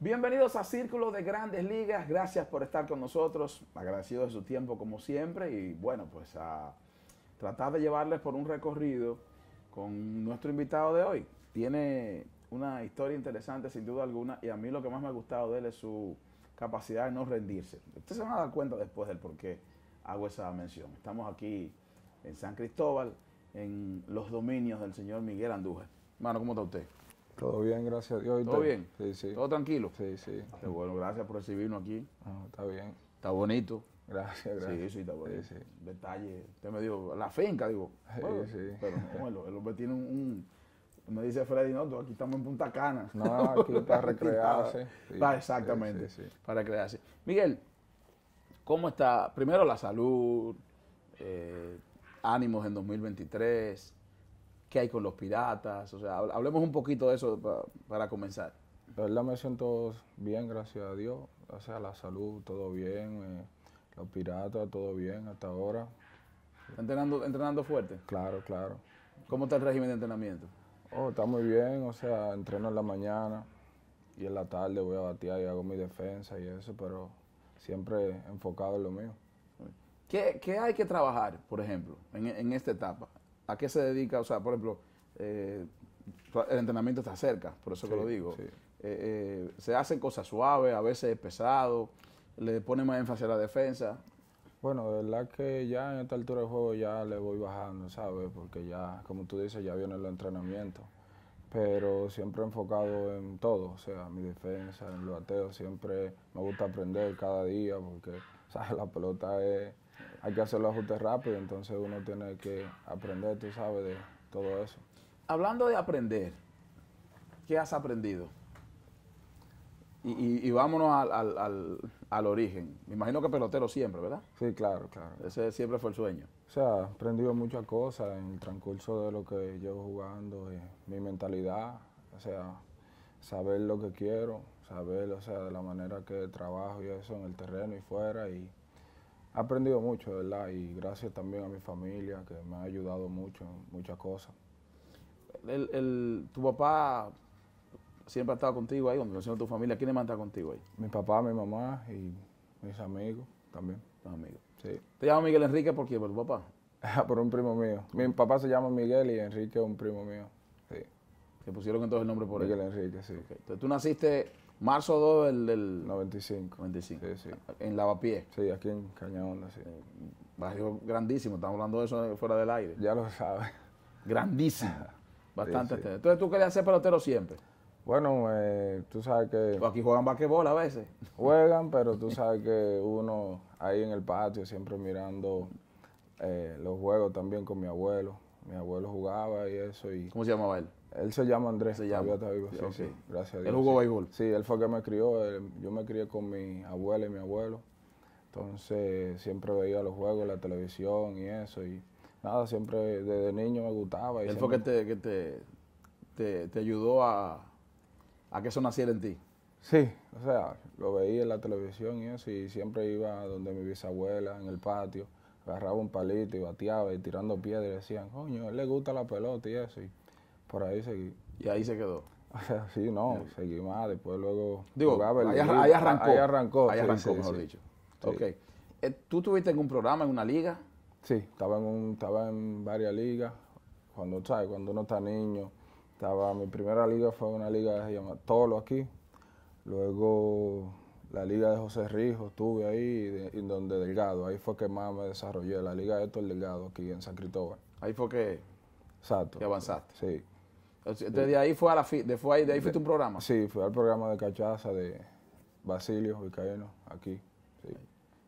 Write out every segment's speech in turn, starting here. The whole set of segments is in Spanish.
Bienvenidos a Círculo de Grandes Ligas. Gracias por estar con nosotros. Agradecido de su tiempo como siempre. Y bueno, pues a tratar de llevarles por un recorrido con nuestro invitado de hoy. Tiene una historia interesante sin duda alguna. Y a mí lo que más me ha gustado de él es su capacidad de no rendirse. Ustedes se van a dar cuenta después del por qué hago esa mención. Estamos aquí en San Cristóbal, en los dominios del señor Miguel Andújar. Mano, ¿cómo está usted? Todo bien, gracias a Dios. ¿Todo bien? Sí, sí. ¿Todo tranquilo? Sí, sí. bueno, gracias por recibirnos aquí. está bien. Está bonito. Gracias, gracias. Sí, sí, está bonito. Detalle. Usted me dijo, la finca, digo. sí, Pero bueno, el hombre tiene un, Me dice Freddy, no, aquí estamos en Punta Cana. No, aquí para recrearse. exactamente, para recrearse. Miguel, ¿cómo está? Primero la salud, eh, ánimos en 2023 qué hay con los piratas, o sea, hablemos un poquito de eso para, comenzar. La verdad me siento bien, gracias a Dios, o sea la salud, todo bien, eh, los piratas, todo bien hasta ahora. ¿Entrenando, ¿Entrenando fuerte? Claro, claro. ¿Cómo está el régimen de entrenamiento? Oh, está muy bien, o sea, entreno en la mañana y en la tarde voy a batear y hago mi defensa y eso, pero siempre enfocado en lo mío. ¿Qué, hay que trabajar, por ejemplo, en esta etapa? ¿a qué se dedica? O sea, por ejemplo, eh, el entrenamiento está cerca, por eso que lo digo. Eh, eh, se hacen cosas suaves, a veces es pesado, le pone más énfasis a la defensa. Bueno, de verdad que ya en esta altura del juego ya le voy bajando, ¿sabes? Porque ya, como tú dices, ya viene el entrenamiento. Pero siempre enfocado en todo, o sea, mi defensa, en los ateo. siempre me gusta aprender cada día porque, ¿sabes? La pelota es hay que hacer los ajustes rápido, entonces uno tiene que aprender, tú sabes, de todo eso. Hablando de aprender, ¿qué has aprendido? Y, vámonos al, al, al, origen. Me imagino que pelotero siempre, ¿verdad? Sí, claro, claro. Ese siempre fue el sueño. O sea, he aprendido muchas cosas en el transcurso de lo que llevo jugando, mi mentalidad, o sea, saber lo que quiero, saber, o sea, de la manera que trabajo y eso en el terreno y fuera y he aprendido mucho, verdad, y gracias también a mi familia que me ha ayudado mucho en muchas cosas. El, ¿Tu papá siempre ha estado contigo ahí, con tu familia? ¿Quiénes más está contigo ahí? Mi papá, mi mamá y mis amigos también. Tus amigos. Sí. ¿Te llamas Miguel Enrique por qué? ¿Por tu papá? por un primo mío. Mi papá se llama Miguel y Enrique es un primo mío. Sí. Te pusieron entonces el nombre por él. Miguel Enrique, sí. Entonces tú naciste Marzo 2 del, 95. En Lavapié. Sí, aquí en cañón sí. Barrio grandísimo, estamos hablando de eso fuera del aire. Ya lo sabes. Grandísimo. Bastante. Sí, Entonces, ¿tú querías ser pelotero siempre? Bueno, eh, tú sabes que... Aquí juegan basquetbol a veces. Juegan, pero tú sabes que uno ahí en el patio siempre mirando eh, los juegos también con mi abuelo. Mi abuelo jugaba y eso. Y, ¿Cómo se llamaba él? Él se llama Andrés. Se llama. Sí, gracias a Dios. ¿Él jugó béisbol? Sí, él fue que me crió. yo me crié con mi abuela y mi abuelo. Entonces siempre veía los juegos, la televisión y eso. Y nada, siempre desde niño me gustaba. ¿Él fue que, te, que te, ayudó a, que eso naciera en ti? Sí, o sea, lo veía en la televisión y eso. Y siempre iba donde mi bisabuela, en el patio agarraba un palito y bateaba y tirando piedras decían, coño, a él le gusta la pelota y eso por ahí seguí. Y ahí se quedó. sí, no, seguí más, después luego... jugaba ahí, arrancó. Ahí arrancó, ahí arrancó mejor dicho. Ok. Eh, ¿Tú en un programa en una liga? Sí, estaba en, un, estaba en varias ligas. Cuando, Cuando uno está niño, estaba... Mi primera liga fue una liga que se llama Tolo aquí. Luego la liga de José Rijo estuve ahí, en donde Delgado. Ahí fue que más me desarrollé, la liga de Héctor Delgado aquí en San Cristóbal. Ahí fue que... Exacto. y avanzaste. Sí. Entonces, de ahí fue a la de, fue ahí, de ahí un programa. Sí, fue al programa de cachaza de Basilio Vizcaíno, aquí.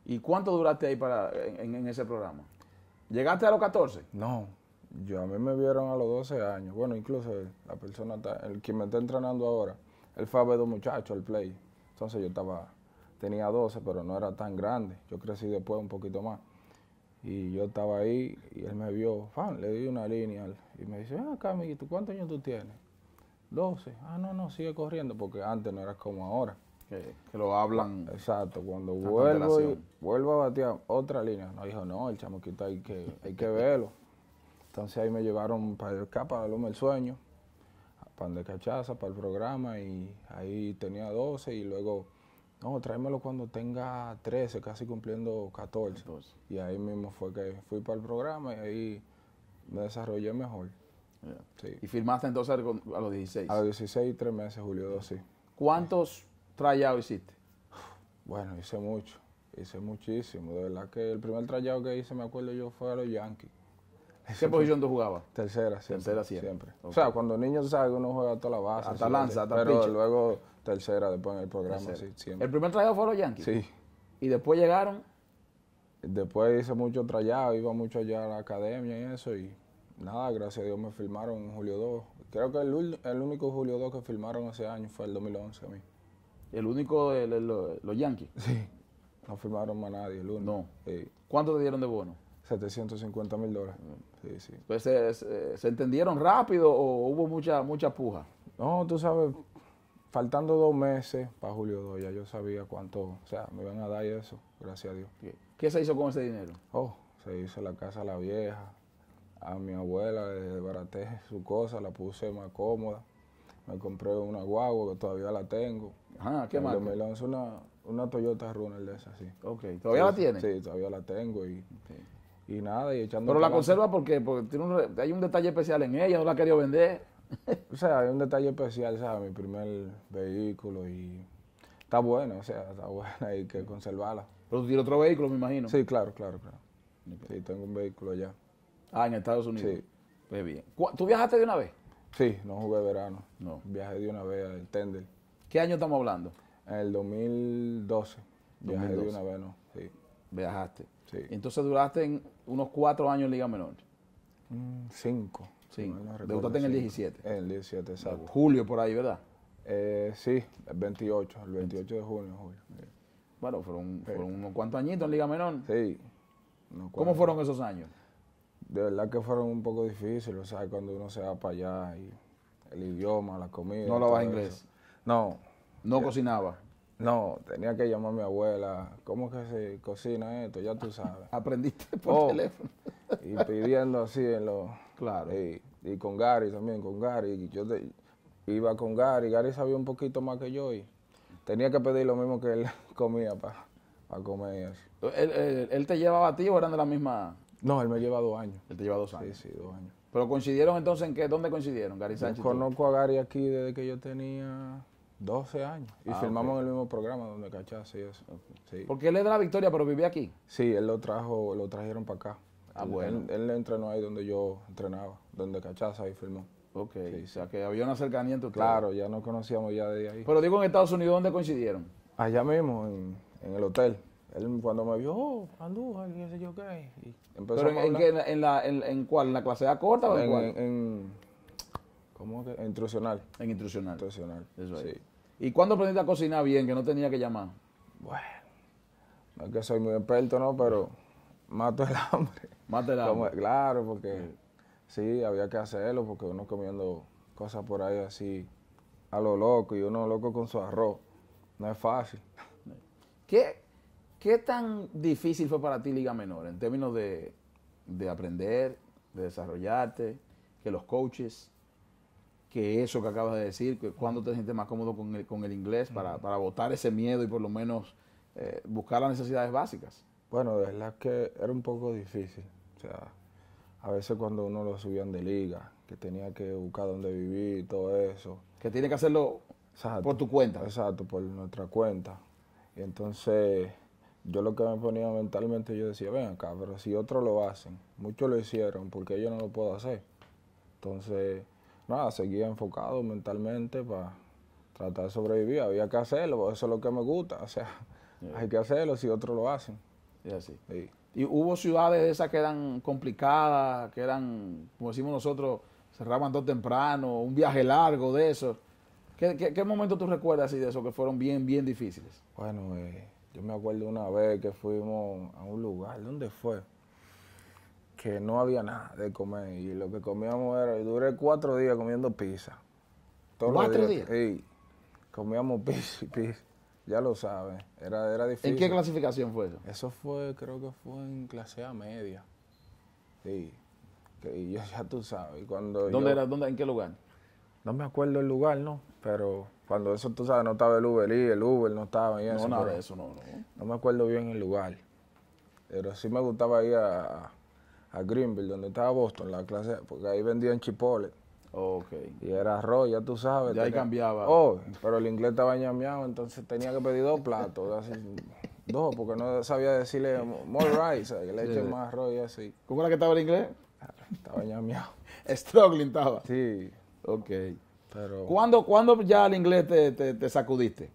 ¿Y cuánto duraste ahí para, en, ese programa? ¿Llegaste a los 14? No, yo a mí me vieron a los 12 años. Bueno, incluso la persona, el que me está entrenando ahora, él fue a ver el play. Entonces yo estaba, tenía 12, pero no era tan grande. Yo crecí después un poquito más. Y yo estaba ahí y él me vio, fan, le di una línea y me dice, ven acá, amiguito, ¿cuántos años tú tienes? 12. Ah, no, no, sigue corriendo porque antes no eras como ahora. Que, lo hablan. Exacto, cuando vuelvo, vuelvo a batir otra línea. No, dijo, no, el chamoquito hay que, hay que verlo. Entonces ahí me llevaron para acá, para Loma el Sueño, para de Cachaza, para el programa y ahí tenía 12 y luego no, tráemelo cuando tenga 13, casi cumpliendo 14. Y ahí mismo fue que fui para el programa y ahí me desarrollé mejor. ¿Y firmaste entonces a los 16? A los 16 y 3 meses, Julio 2, sí. ¿Cuántos hiciste? Bueno, hice mucho, hice muchísimo. De verdad que el primer trayado que hice, me acuerdo yo, fue a los Yankees. ¿Qué posición tú jugabas? Tercera, siempre. Tercera siempre. O sea, cuando niño sabe que uno juega toda la base. Hasta lanza, hasta Pero luego Tercera después en el programa, ¿El primer trayado fue los Yankees? Sí. ¿Y después llegaron? Después hice mucho trayado, iba mucho allá a la academia y eso, y nada, gracias a Dios me firmaron en Julio 2. Creo que el, único Julio 2 que firmaron ese año fue el 2011 a mí. ¿El único, de los Yankees? Sí, no firmaron más nadie, el No. ¿Cuánto te dieron de bono? 750 mil dólares. Sí, sí. Pues, ¿se, entendieron rápido o hubo mucha, mucha puja? No, tú sabes, faltando dos meses para Julio 2, ya yo sabía cuánto, o sea, me iban a dar eso, gracias a Dios. ¿Qué se hizo con ese dinero? Oh, se hizo la casa a la vieja, a mi abuela le barateé su cosa, la puse más cómoda, me compré una guagua que todavía la tengo. Ajá, ah, ¿qué más? Me lanzó una, Toyota Runner de esa, sí. Ok, ¿todavía la tiene? Sí, todavía la tengo y... Y nada, y echando... Pero la conserva porque, porque tiene hay un detalle especial en ella, no la ha querido vender. o sea, hay un detalle especial, ¿sabes? Mi primer vehículo y está bueno, o sea, está bueno, hay que conservarla. Pero tú tienes otro vehículo, me imagino. Sí, claro, claro, claro. Sí, tengo un vehículo allá. Ah, en Estados Unidos. Sí. Pues bien. ¿Tú viajaste de una vez? Sí, no jugué verano. No. Viajé de una vez al Tender. ¿Qué año estamos hablando? En el 2012. Viajé de una vez, ¿no? Sí. Viajaste. Sí. Entonces duraste unos cuatro años en Liga Menor. Mm, cinco. Sí. Debutaste en el 17. En el 17, exacto. Julio por ahí, ¿verdad? Eh, sí, el 28, el 28 de junio, julio. Bueno, fueron, fueron unos cuantos añitos en Liga Menor. Sí. ¿Cómo fueron esos años? De verdad que fueron un poco difíciles, o cuando uno se va para allá y el idioma, la comida. ¿No lo hablabas inglés? No. ¿No cocinaba? No, tenía que llamar a mi abuela. ¿Cómo que se cocina esto? Ya tú sabes. Aprendiste por oh. teléfono. y pidiendo así en los Claro. Y, con Gary también, con Gary. Yo iba con Gary, Gary sabía un poquito más que yo y tenía que pedir lo mismo que él comía para comer. ¿Él, ¿Él, te llevaba a ti o eran de la misma? No, él me lleva dos años. Él te lleva dos años. Sí, sí, dos años. ¿Pero coincidieron entonces en qué? ¿Dónde coincidieron, Gary Sánchez? Yo conozco a Gary aquí desde que yo tenía 12 años. Y firmamos ah, filmamos el mismo programa donde cachas eso. Sí. Porque él es de la Victoria, pero vivía aquí. Sí, él lo trajo, lo trajeron para acá. Ah, él, bueno. entrenó ahí donde yo entrenaba, donde Cachaza ahí firmó. Ok, o sea que había una cercanía Claro, ya nos conocíamos ya de ahí. Pero digo, en Estados Unidos, ¿dónde coincidieron? Allá mismo, en, el hotel. Él cuando me vio, oh, qué sé yo qué. en, la, cuál? ¿En la clase A corta o en, cuál? En, ¿Cómo que? En intrusional. En intrusional. Intrusional. ¿Y cuándo aprendiste a cocinar bien, que no tenía que llamar? Bueno, no es que soy muy experto, ¿no? Pero mato el hambre. Mato el hambre. claro, porque sí. había que hacerlo, porque uno comiendo cosas por ahí así a lo loco y uno loco con su arroz. No es fácil. ¿Qué, qué tan difícil fue para ti Liga Menor en términos de, de aprender, de desarrollarte, que los coaches, que eso que acabas de decir, que cuando te sientes más cómodo con el, con el inglés para, para botar ese miedo y por lo menos eh, buscar las necesidades básicas? Bueno, de verdad que era un poco difícil. O sea, a veces cuando uno lo subían de liga, que tenía que buscar dónde vivir y todo eso. Que tiene que hacerlo por tu cuenta. Exacto, por nuestra cuenta. Y entonces yo lo que me ponía mentalmente, yo decía, ven acá, pero si otros lo hacen, muchos lo hicieron, porque yo no lo puedo hacer. Entonces, nada, seguía enfocado mentalmente para tratar de sobrevivir. Había que hacerlo, eso es lo que me gusta. O sea, hay que hacerlo si otros lo hacen así. Y hubo ciudades de esas que eran complicadas, que eran, como decimos nosotros, cerraban todo temprano, un viaje largo de esos ¿Qué, momento tú recuerdas de eso que fueron bien, bien difíciles? Bueno, eh, yo me acuerdo una vez que fuimos a un lugar, ¿dónde fue? Que no había nada de comer y lo que comíamos era, y duré cuatro días comiendo pizza. ¿Cuatro días? días? Sí, comíamos pizza y pizza. Ya lo sabes, era, difícil. ¿En qué clasificación fue eso? Eso fue, creo que fue en clase A media. Sí, y ya tú sabes. ¿Dónde era? ¿Dónde, ¿En qué lugar? No me acuerdo el lugar, ¿no? Pero cuando eso tú sabes, no estaba el Uber y el Uber no estaba ahí. No, nada de eso, no, no. No me acuerdo bien el lugar. Pero sí me gustaba ir a, Greenville, donde estaba Boston, la clase, porque ahí vendían chipotle. Ok. Y era arroz, ya tú sabes. Ya ahí cambiaba. Oh, pero el inglés estaba ñameado, entonces tenía que pedir dos platos. dos, porque no sabía decirle more rice, que le echen más arroz y así. ¿Cómo era que estaba el inglés? Estaba ñameado. Struggling estaba. Sí. Ok. Pero... ¿Cuándo, ¿Cuándo ya el inglés te, sacudiste?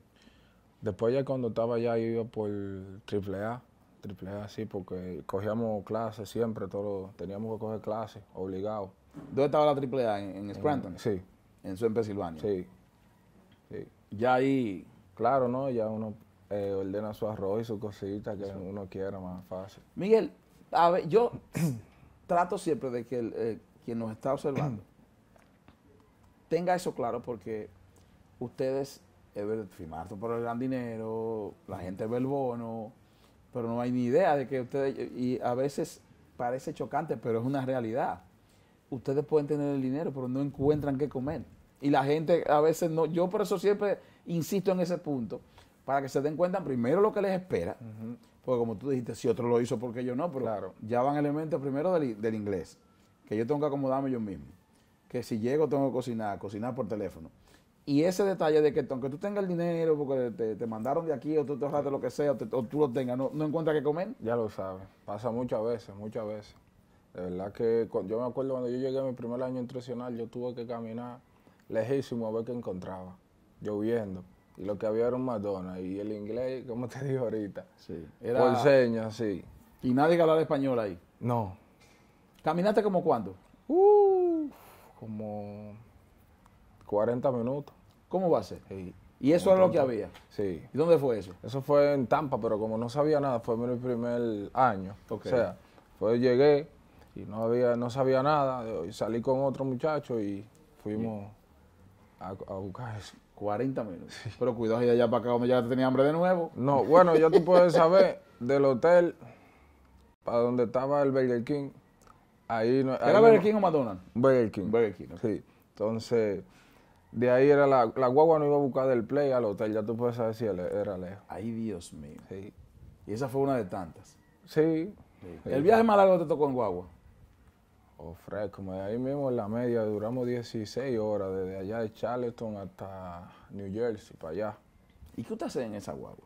Después ya cuando estaba ya yo iba por triple A, triple A sí, porque cogíamos clases siempre, todo, teníamos que coger clases, obligados. ¿Dónde estaba la AAA? ¿En, en Scranton? sí. En, su Pensilvania. Sí. Ya ahí... Claro, ¿no? Ya uno eh, ordena su arroz y su cosita que uno quiera más fácil. Miguel, a ver, yo trato siempre de que eh, quien nos está observando tenga eso claro porque ustedes firmaron por el gran dinero, la gente ve el bono, pero no hay ni idea de que ustedes... Y a veces parece chocante, pero es una realidad ustedes pueden tener el dinero, pero no encuentran qué comer. Y la gente a veces no, yo por eso siempre insisto en ese punto, para que se den cuenta primero lo que les espera, porque como tú dijiste, si otro lo hizo, porque yo no? Pero ya van elementos primero del, inglés, que yo tengo que acomodarme yo mismo, que si llego tengo que cocinar, cocinar por teléfono. Y ese detalle de que aunque tú tengas el dinero, porque te, mandaron de aquí, o tú te ahorraste lo que sea, o, tú lo tengas, no, no encuentras qué comer. Ya lo sabes, pasa muchas veces, muchas veces. De verdad que yo me acuerdo cuando yo llegué a mi primer año internacional yo tuve que caminar lejísimo a ver qué encontraba, lloviendo. Y lo que había era un McDonald's. Y el inglés, como te digo ahorita, sí. era... por señas, sí. ¿Y nadie que hablaba español ahí? No. ¿Caminaste como cuándo? como 40 minutos. ¿Cómo va a ser? ¿Y eso era lo que había? Sí. ¿Y dónde fue eso? Eso fue en Tampa, pero como no sabía nada, fue mi primer año. O sea, pues llegué, y no, había, no sabía nada. salí con otro muchacho y fuimos a, buscar 40 minutos. Pero cuidado, ya allá para acá, como ya tenía hambre de nuevo. No, bueno, ya tú puedes saber del hotel para donde estaba el Burger King. Ahí ¿Era Burger King o McDonald's? Burger King. Burger King, sí. Entonces, de ahí era la, guagua no iba a buscar del play al hotel, ya tú puedes saber si era lejos. Ay, Dios mío. Sí. Y esa fue una de tantas. Sí. sí. ¿El viaje más largo te tocó en guagua? o fresco. De ahí mismo en la media duramos 16 horas, desde allá de Charleston hasta New Jersey, para allá. ¿Y qué usted hace en esa guagua?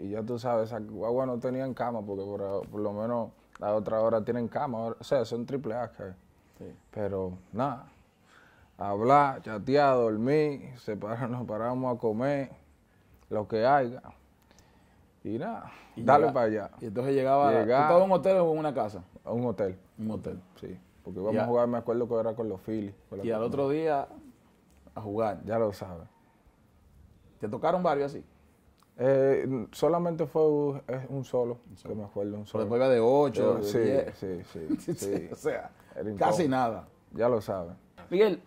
y ya tú sabes, esas guagua no tenían cama, porque por, lo menos la otra hora tienen cama. O sea, son triple A. Sí. Pero nada, hablar, chatear, dormir, nos paramos a comer, lo que haya. Y nada, dale para allá. Y entonces llegaba, a un hotel o en una casa? A un hotel. Un Sí, porque íbamos a jugar, me acuerdo que era con los Phillies. y al otro día a jugar. Ya lo sabes. ¿Te tocaron varios así? Eh, solamente fue un, solo, que me acuerdo, solo. de 8, sí, sí, sí, o sea, casi nada. Ya lo sabes. Miguel,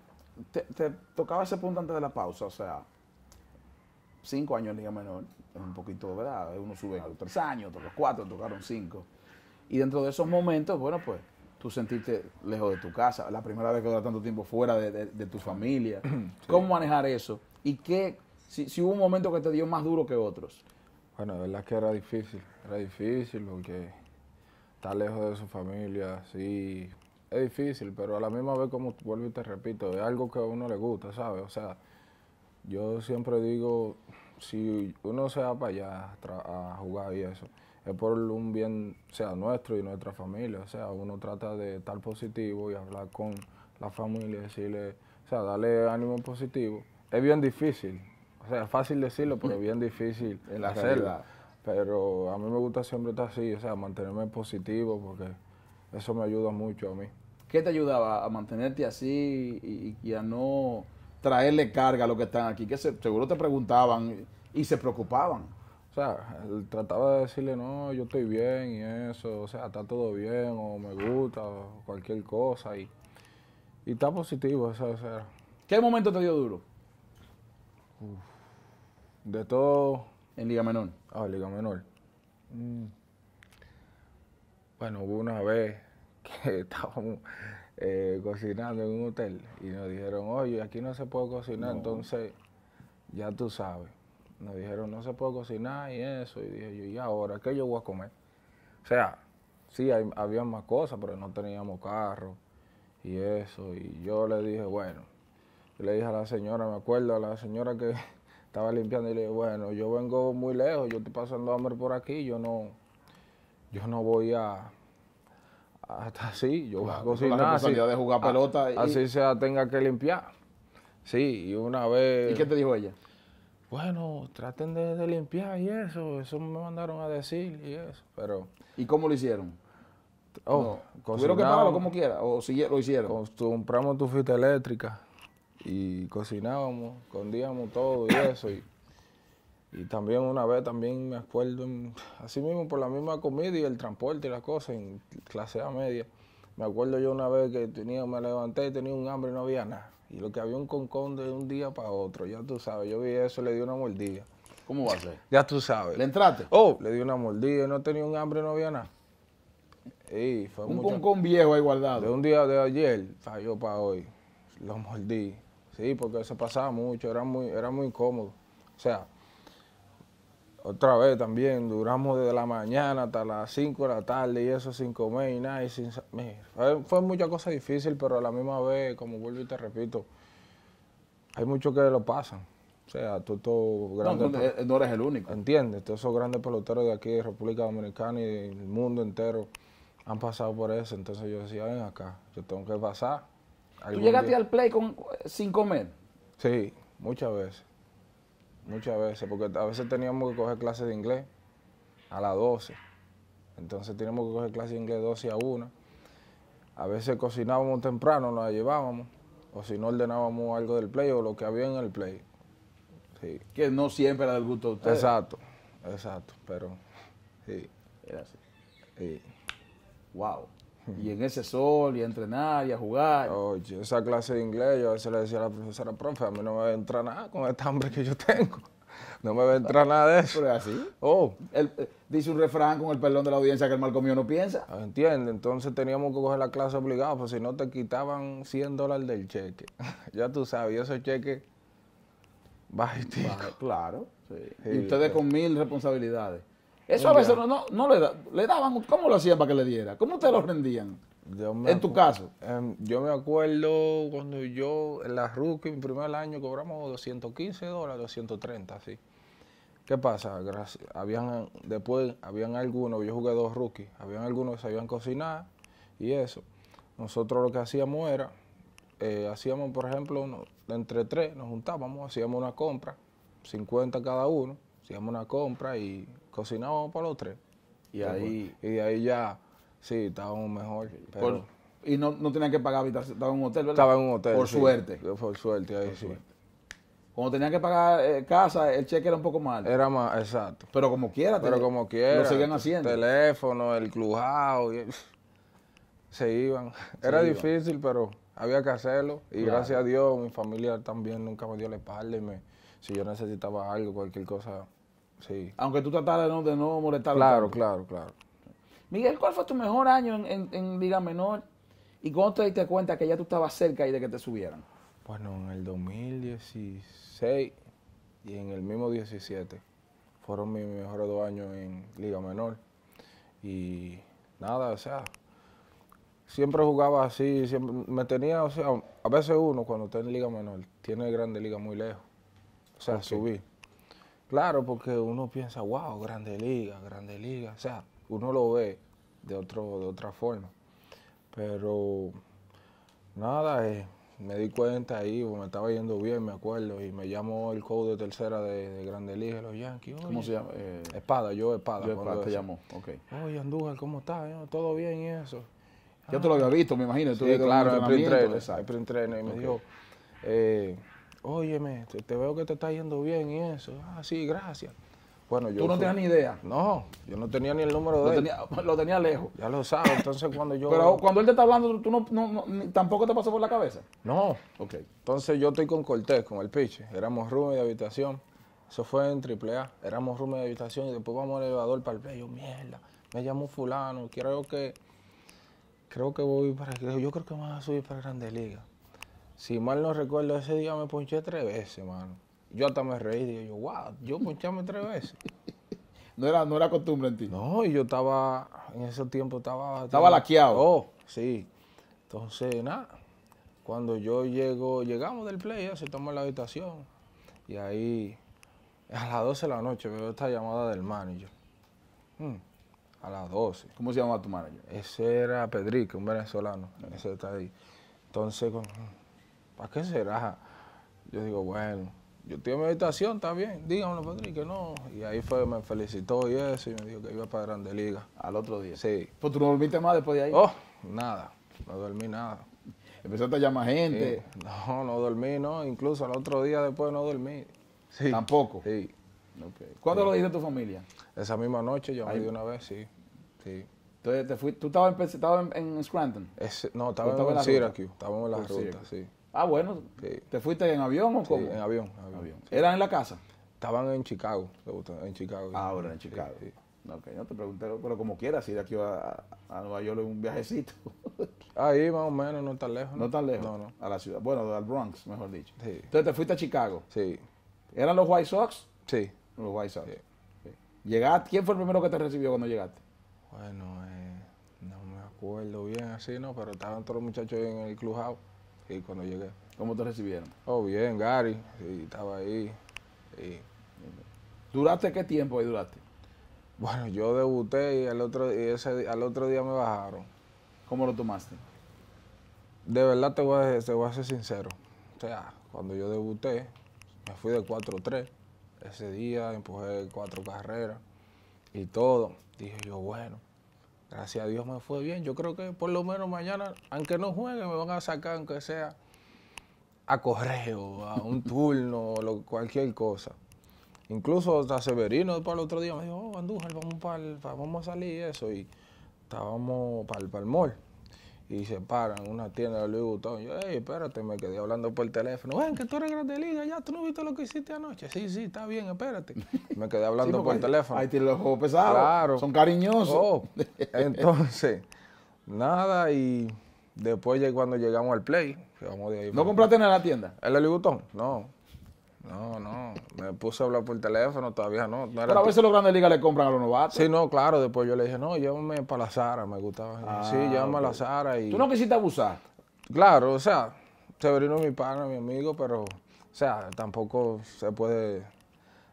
te, tocaba ese punto antes de la pausa, o sea, cinco años en Liga Menor, es un poquito, ¿verdad? Uno sube a los tres años, otros cuatro, tocaron cinco. Y dentro de esos momentos, bueno, pues, tú sentiste lejos de tu casa, la primera vez que duras tanto tiempo fuera de, tu familia. ¿Cómo manejar eso? ¿Y qué, si, hubo un momento que te dio más duro que otros? Bueno, la verdad que era difícil, era difícil porque estar lejos de su familia, sí, es difícil, pero a la misma vez, como vuelvo y te repito, es algo que a uno le gusta, ¿sabes? O sea, yo siempre digo, si uno se va para allá a, a jugar y eso, es por un bien, sea nuestro y nuestra familia. O sea, uno trata de estar positivo y hablar con la familia, y decirle, o sea, darle ánimo positivo. Es bien difícil, o sea, es fácil decirlo, pero es bien difícil el hacerlo. Pero a mí me gusta siempre estar así, o sea, mantenerme positivo porque eso me ayuda mucho a mí. ¿Qué te ayudaba a mantenerte así y, y a no traerle carga a los que están aquí? Que seguro te preguntaban y se preocupaban. O sea, trataba de decirle, no, yo estoy bien y eso, o sea, está todo bien, o me gusta, o cualquier cosa. Y, y está positivo, ¿Qué momento te dio duro? de todo. En Liga Menor. Ah, Liga Menor. Mm. Bueno, hubo una vez que estábamos eh, cocinando en un hotel y nos dijeron, oye, aquí no se puede cocinar, entonces ya tú sabes me dijeron no se puede cocinar y eso, y dije yo, ¿y ahora qué yo voy a comer? O sea, sí, había más cosas, pero no teníamos carro y eso, y yo le dije, bueno, le dije a la señora, me acuerdo, a la señora que estaba limpiando, y le dije, bueno, yo vengo muy lejos, yo estoy pasando hambre por aquí, yo no, yo no voy a, hasta así, yo voy a cocinar. de jugar pelota. Así sea, tenga que limpiar. Sí, y una vez... ¿Y qué te dijo ella? bueno, traten de, limpiar y eso, eso me mandaron a decir y eso, pero... ¿Y cómo lo hicieron? Oh, no, que pagarlo como quiera o si lo hicieron? Compramos tu fita eléctrica y cocinábamos, escondíamos todo y eso. Y, también una vez también me acuerdo, así mismo por la misma comida y el transporte y las cosas en clase A media, me acuerdo yo una vez que tenía, me levanté y tenía un hambre y no había nada y lo que había un concón de un día para otro, ya tú sabes, yo vi eso, le di una mordida. ¿Cómo va a ser? Ya tú sabes. ¿Le entraste? Oh, le di una mordida, no tenía un hambre, no había nada. Y fue un concón viejo ahí guardado. De un día de ayer falló para hoy. Lo mordí. Sí, porque se pasaba mucho, era muy, era muy incómodo. O sea, otra vez también, duramos desde la mañana hasta las 5 de la tarde y eso sin comer y nada. Y sin, fue, mucha cosa difícil, pero a la misma vez, como vuelvo y te repito, hay muchos que lo pasan. O sea, tú, tú grande. no, eres el único. ¿Entiendes? Todos esos grandes peloteros de aquí, de República Dominicana y del mundo entero, han pasado por eso. Entonces yo decía, ven acá, yo tengo que pasar. ¿Tú llegaste al play con, sin comer? Sí, muchas veces muchas veces, porque a veces teníamos que coger clases de inglés a las 12. Entonces teníamos que coger clases de inglés 12 a 1. A veces cocinábamos temprano, nos la llevábamos, o si no ordenábamos algo del play o lo que había en el play. Que no siempre era del gusto de ustedes. Exacto, exacto, pero sí. Era así. Wow. Y en ese sol, y a entrenar, y a jugar. Oye, esa clase de inglés, yo a veces le decía a la profesora, profe, a mí no me va a entrar nada con este hambre que yo tengo. No me va a entrar nada de eso. Pero es así. Oh. Eh, dice un refrán con el perdón de la audiencia que el mal comido no piensa. Ah, entiende, entonces teníamos que coger la clase obligada, pues si no te quitaban 100 dólares del cheque. ya tú sabes, y esos cheques baja Claro. Sí. y ustedes eh. con mil responsabilidades. Eso a veces no, no, le, daban. ¿Cómo lo hacían para que le diera? ¿Cómo te lo rendían? en tu caso. Em, yo me acuerdo cuando yo en la rookie, mi primer año, cobramos 215 dólares, 230, así. ¿Qué pasa? habían, después habían algunos, yo jugué dos rookies, habían algunos que sabían cocinar y eso. Nosotros lo que hacíamos era, eh, hacíamos, por ejemplo, entre tres nos juntábamos, hacíamos una compra, 50 cada uno, hacíamos una compra y Cocinábamos por los tres. Y ahí, y ahí ya, sí, estábamos mejor. y no, no tenían que pagar habitación, estaba en un hotel, ¿verdad? Estaba en un hotel. Por suerte. Por suerte, ahí Cuando tenían que pagar eh, casa, el cheque era un poco más Era más, exacto. Pero como quiera. Pero como quiera. Lo seguían haciendo. Teléfono, el clujado. se iban. era difícil, pero había que hacerlo. Y gracias a Dios, mi familia también nunca me dio la espalda. si yo necesitaba algo, cualquier cosa, Sí. Aunque tú trataras de no, de molestar. Claro, claro, claro. Miguel, ¿cuál fue tu mejor año en, Liga Menor? ¿Y cómo te diste cuenta que ya tú estabas cerca y de que te subieran? Bueno, en el 2016 y en el mismo 17 fueron mis mejores dos años en Liga Menor. Y nada, o sea, siempre jugaba así, siempre me tenía, o sea, a veces uno cuando está en Liga Menor tiene grandes Liga muy lejos. O sea, subí. Claro, porque uno piensa, wow, grande liga, grande liga. O sea, uno lo ve de, otro, de otra forma. Pero nada, eh, me di cuenta ahí, me estaba yendo bien, me acuerdo, y me llamó el coach de tercera de, Grande Liga de los Yankees. ¿Cómo se llama? Eh, espada, yo Espada. Yo Espada te llamó, ok. Oye, Andújar, ¿cómo estás? Eh, todo bien y eso. Yo te lo había ah. visto, me imagino. Tú sí, claro, el print trainer, el print trainer, y me dijo... Eh, óyeme, te veo que te está yendo bien y eso. Ah, sí, gracias. Bueno, yo ¿Tú no tenías ni idea? No, yo no tenía ni el número de él. lo tenía lejos. Ya lo sabes, entonces cuando yo... Pero cuando él te está hablando, ¿tú no, no, tampoco te pasó por la cabeza? No. Ok. Entonces yo estoy con Cortés, con el piche. Éramos room de habitación. Eso fue en AAA. Éramos rume de habitación y después vamos al elevador para el play. mierda, me llamó fulano. Creo que... Creo que voy para... Yo creo que me voy a subir para Grande Liga. Si mal no recuerdo, ese día me ponché tres veces, mano. Yo hasta me reí, digo yo, wow, yo punchéme tres veces. no, era, no era costumbre en ti. No, y yo estaba, en ese tiempo estaba... Estaba laqueado. Oh, sí. Entonces, nada, cuando yo llego, llegamos del play, se toma la habitación. Y ahí, a las 12 de la noche, veo esta llamada del manager. Hmm, a las 12. ¿Cómo se llama tu manager? Ese era Pedrique, un venezolano. Ese está ahí. Entonces, con, ¿para qué será? Yo digo, bueno, yo estoy en habitación, está bien, Díganlo, Patrick, que no. Y ahí fue, me felicitó y eso, y me dijo que iba para Grande Liga. ¿Al otro día? Sí. ¿Pues tú no dormiste más después de ahí? Oh, nada, no dormí nada. Empezó a llamar gente. No, no dormí, no. Incluso al otro día después no dormí. Sí. ¿Tampoco? Sí. ¿Cuándo lo dijiste tu familia? Esa misma noche yo me di una vez, sí. sí. Entonces, te fui, ¿tú estabas en, en, Scranton? no, estaba en, Syracuse. Estábamos en la ruta, sí. Ah, bueno, ¿te fuiste en avión o cómo? en avión. En ¿Eran en la casa? Estaban en Chicago, en Chicago. Ah, ahora en Chicago. ok no te pregunté, pero como quieras, ir aquí a, Nueva York un viajecito. Ahí más o menos, no tan lejos. No, tan lejos. No, no. A la ciudad, bueno, al Bronx, mejor dicho. Entonces te fuiste a Chicago. Sí. ¿Eran los White Sox? Sí. Los White Sox. ¿Quién fue el primero que te recibió cuando llegaste? Bueno, eh, no me acuerdo bien así, ¿no? Pero estaban todos los muchachos en el clubhouse cuando llegué. ¿Cómo te recibieron? Oh, bien, Gary, estaba ahí. ¿Duraste qué tiempo ahí duraste? Bueno, yo debuté y al otro, al otro día me bajaron. ¿Cómo lo tomaste? De verdad te voy, a, te voy a ser sincero. O sea, cuando yo debuté, me fui de 4-3. Ese día empujé cuatro carreras y todo. Dije yo, bueno, Gracias a Dios me fue bien. Yo creo que por lo menos mañana, aunque no juegue, me van a sacar, aunque sea a correo, a un turno, cualquier cosa. Incluso hasta Severino para el otro día me dijo, oh, Andújar, vamos, para vamos a salir y eso. Y estábamos para el, palmol y se paran en una tienda de Luis Butón. Yo, hey, espérate, me quedé hablando por el teléfono. Ven, que tú eres grande liga, ya, tú no viste lo que hiciste anoche. Sí, sí, está bien, espérate. Me quedé hablando por el teléfono. Ahí tienen los ojos pesados. Claro. Son cariñosos. Oh, entonces, nada, y después cuando llegamos al play, vamos de ahí. ¿No compraste en la tienda? El Luis Butón, no. No, no. Me puse a hablar por teléfono, todavía no. Pero a veces los grandes ligas le compran a los novatos. Sí, no, claro. Después yo le dije, no, llévame para la Sara, me gustaba. sí, ah, llévame a la Sara. Y... ¿Tú no quisiste abusar? Claro, o sea, Severino es mi pana, mi amigo, pero, o sea, tampoco se puede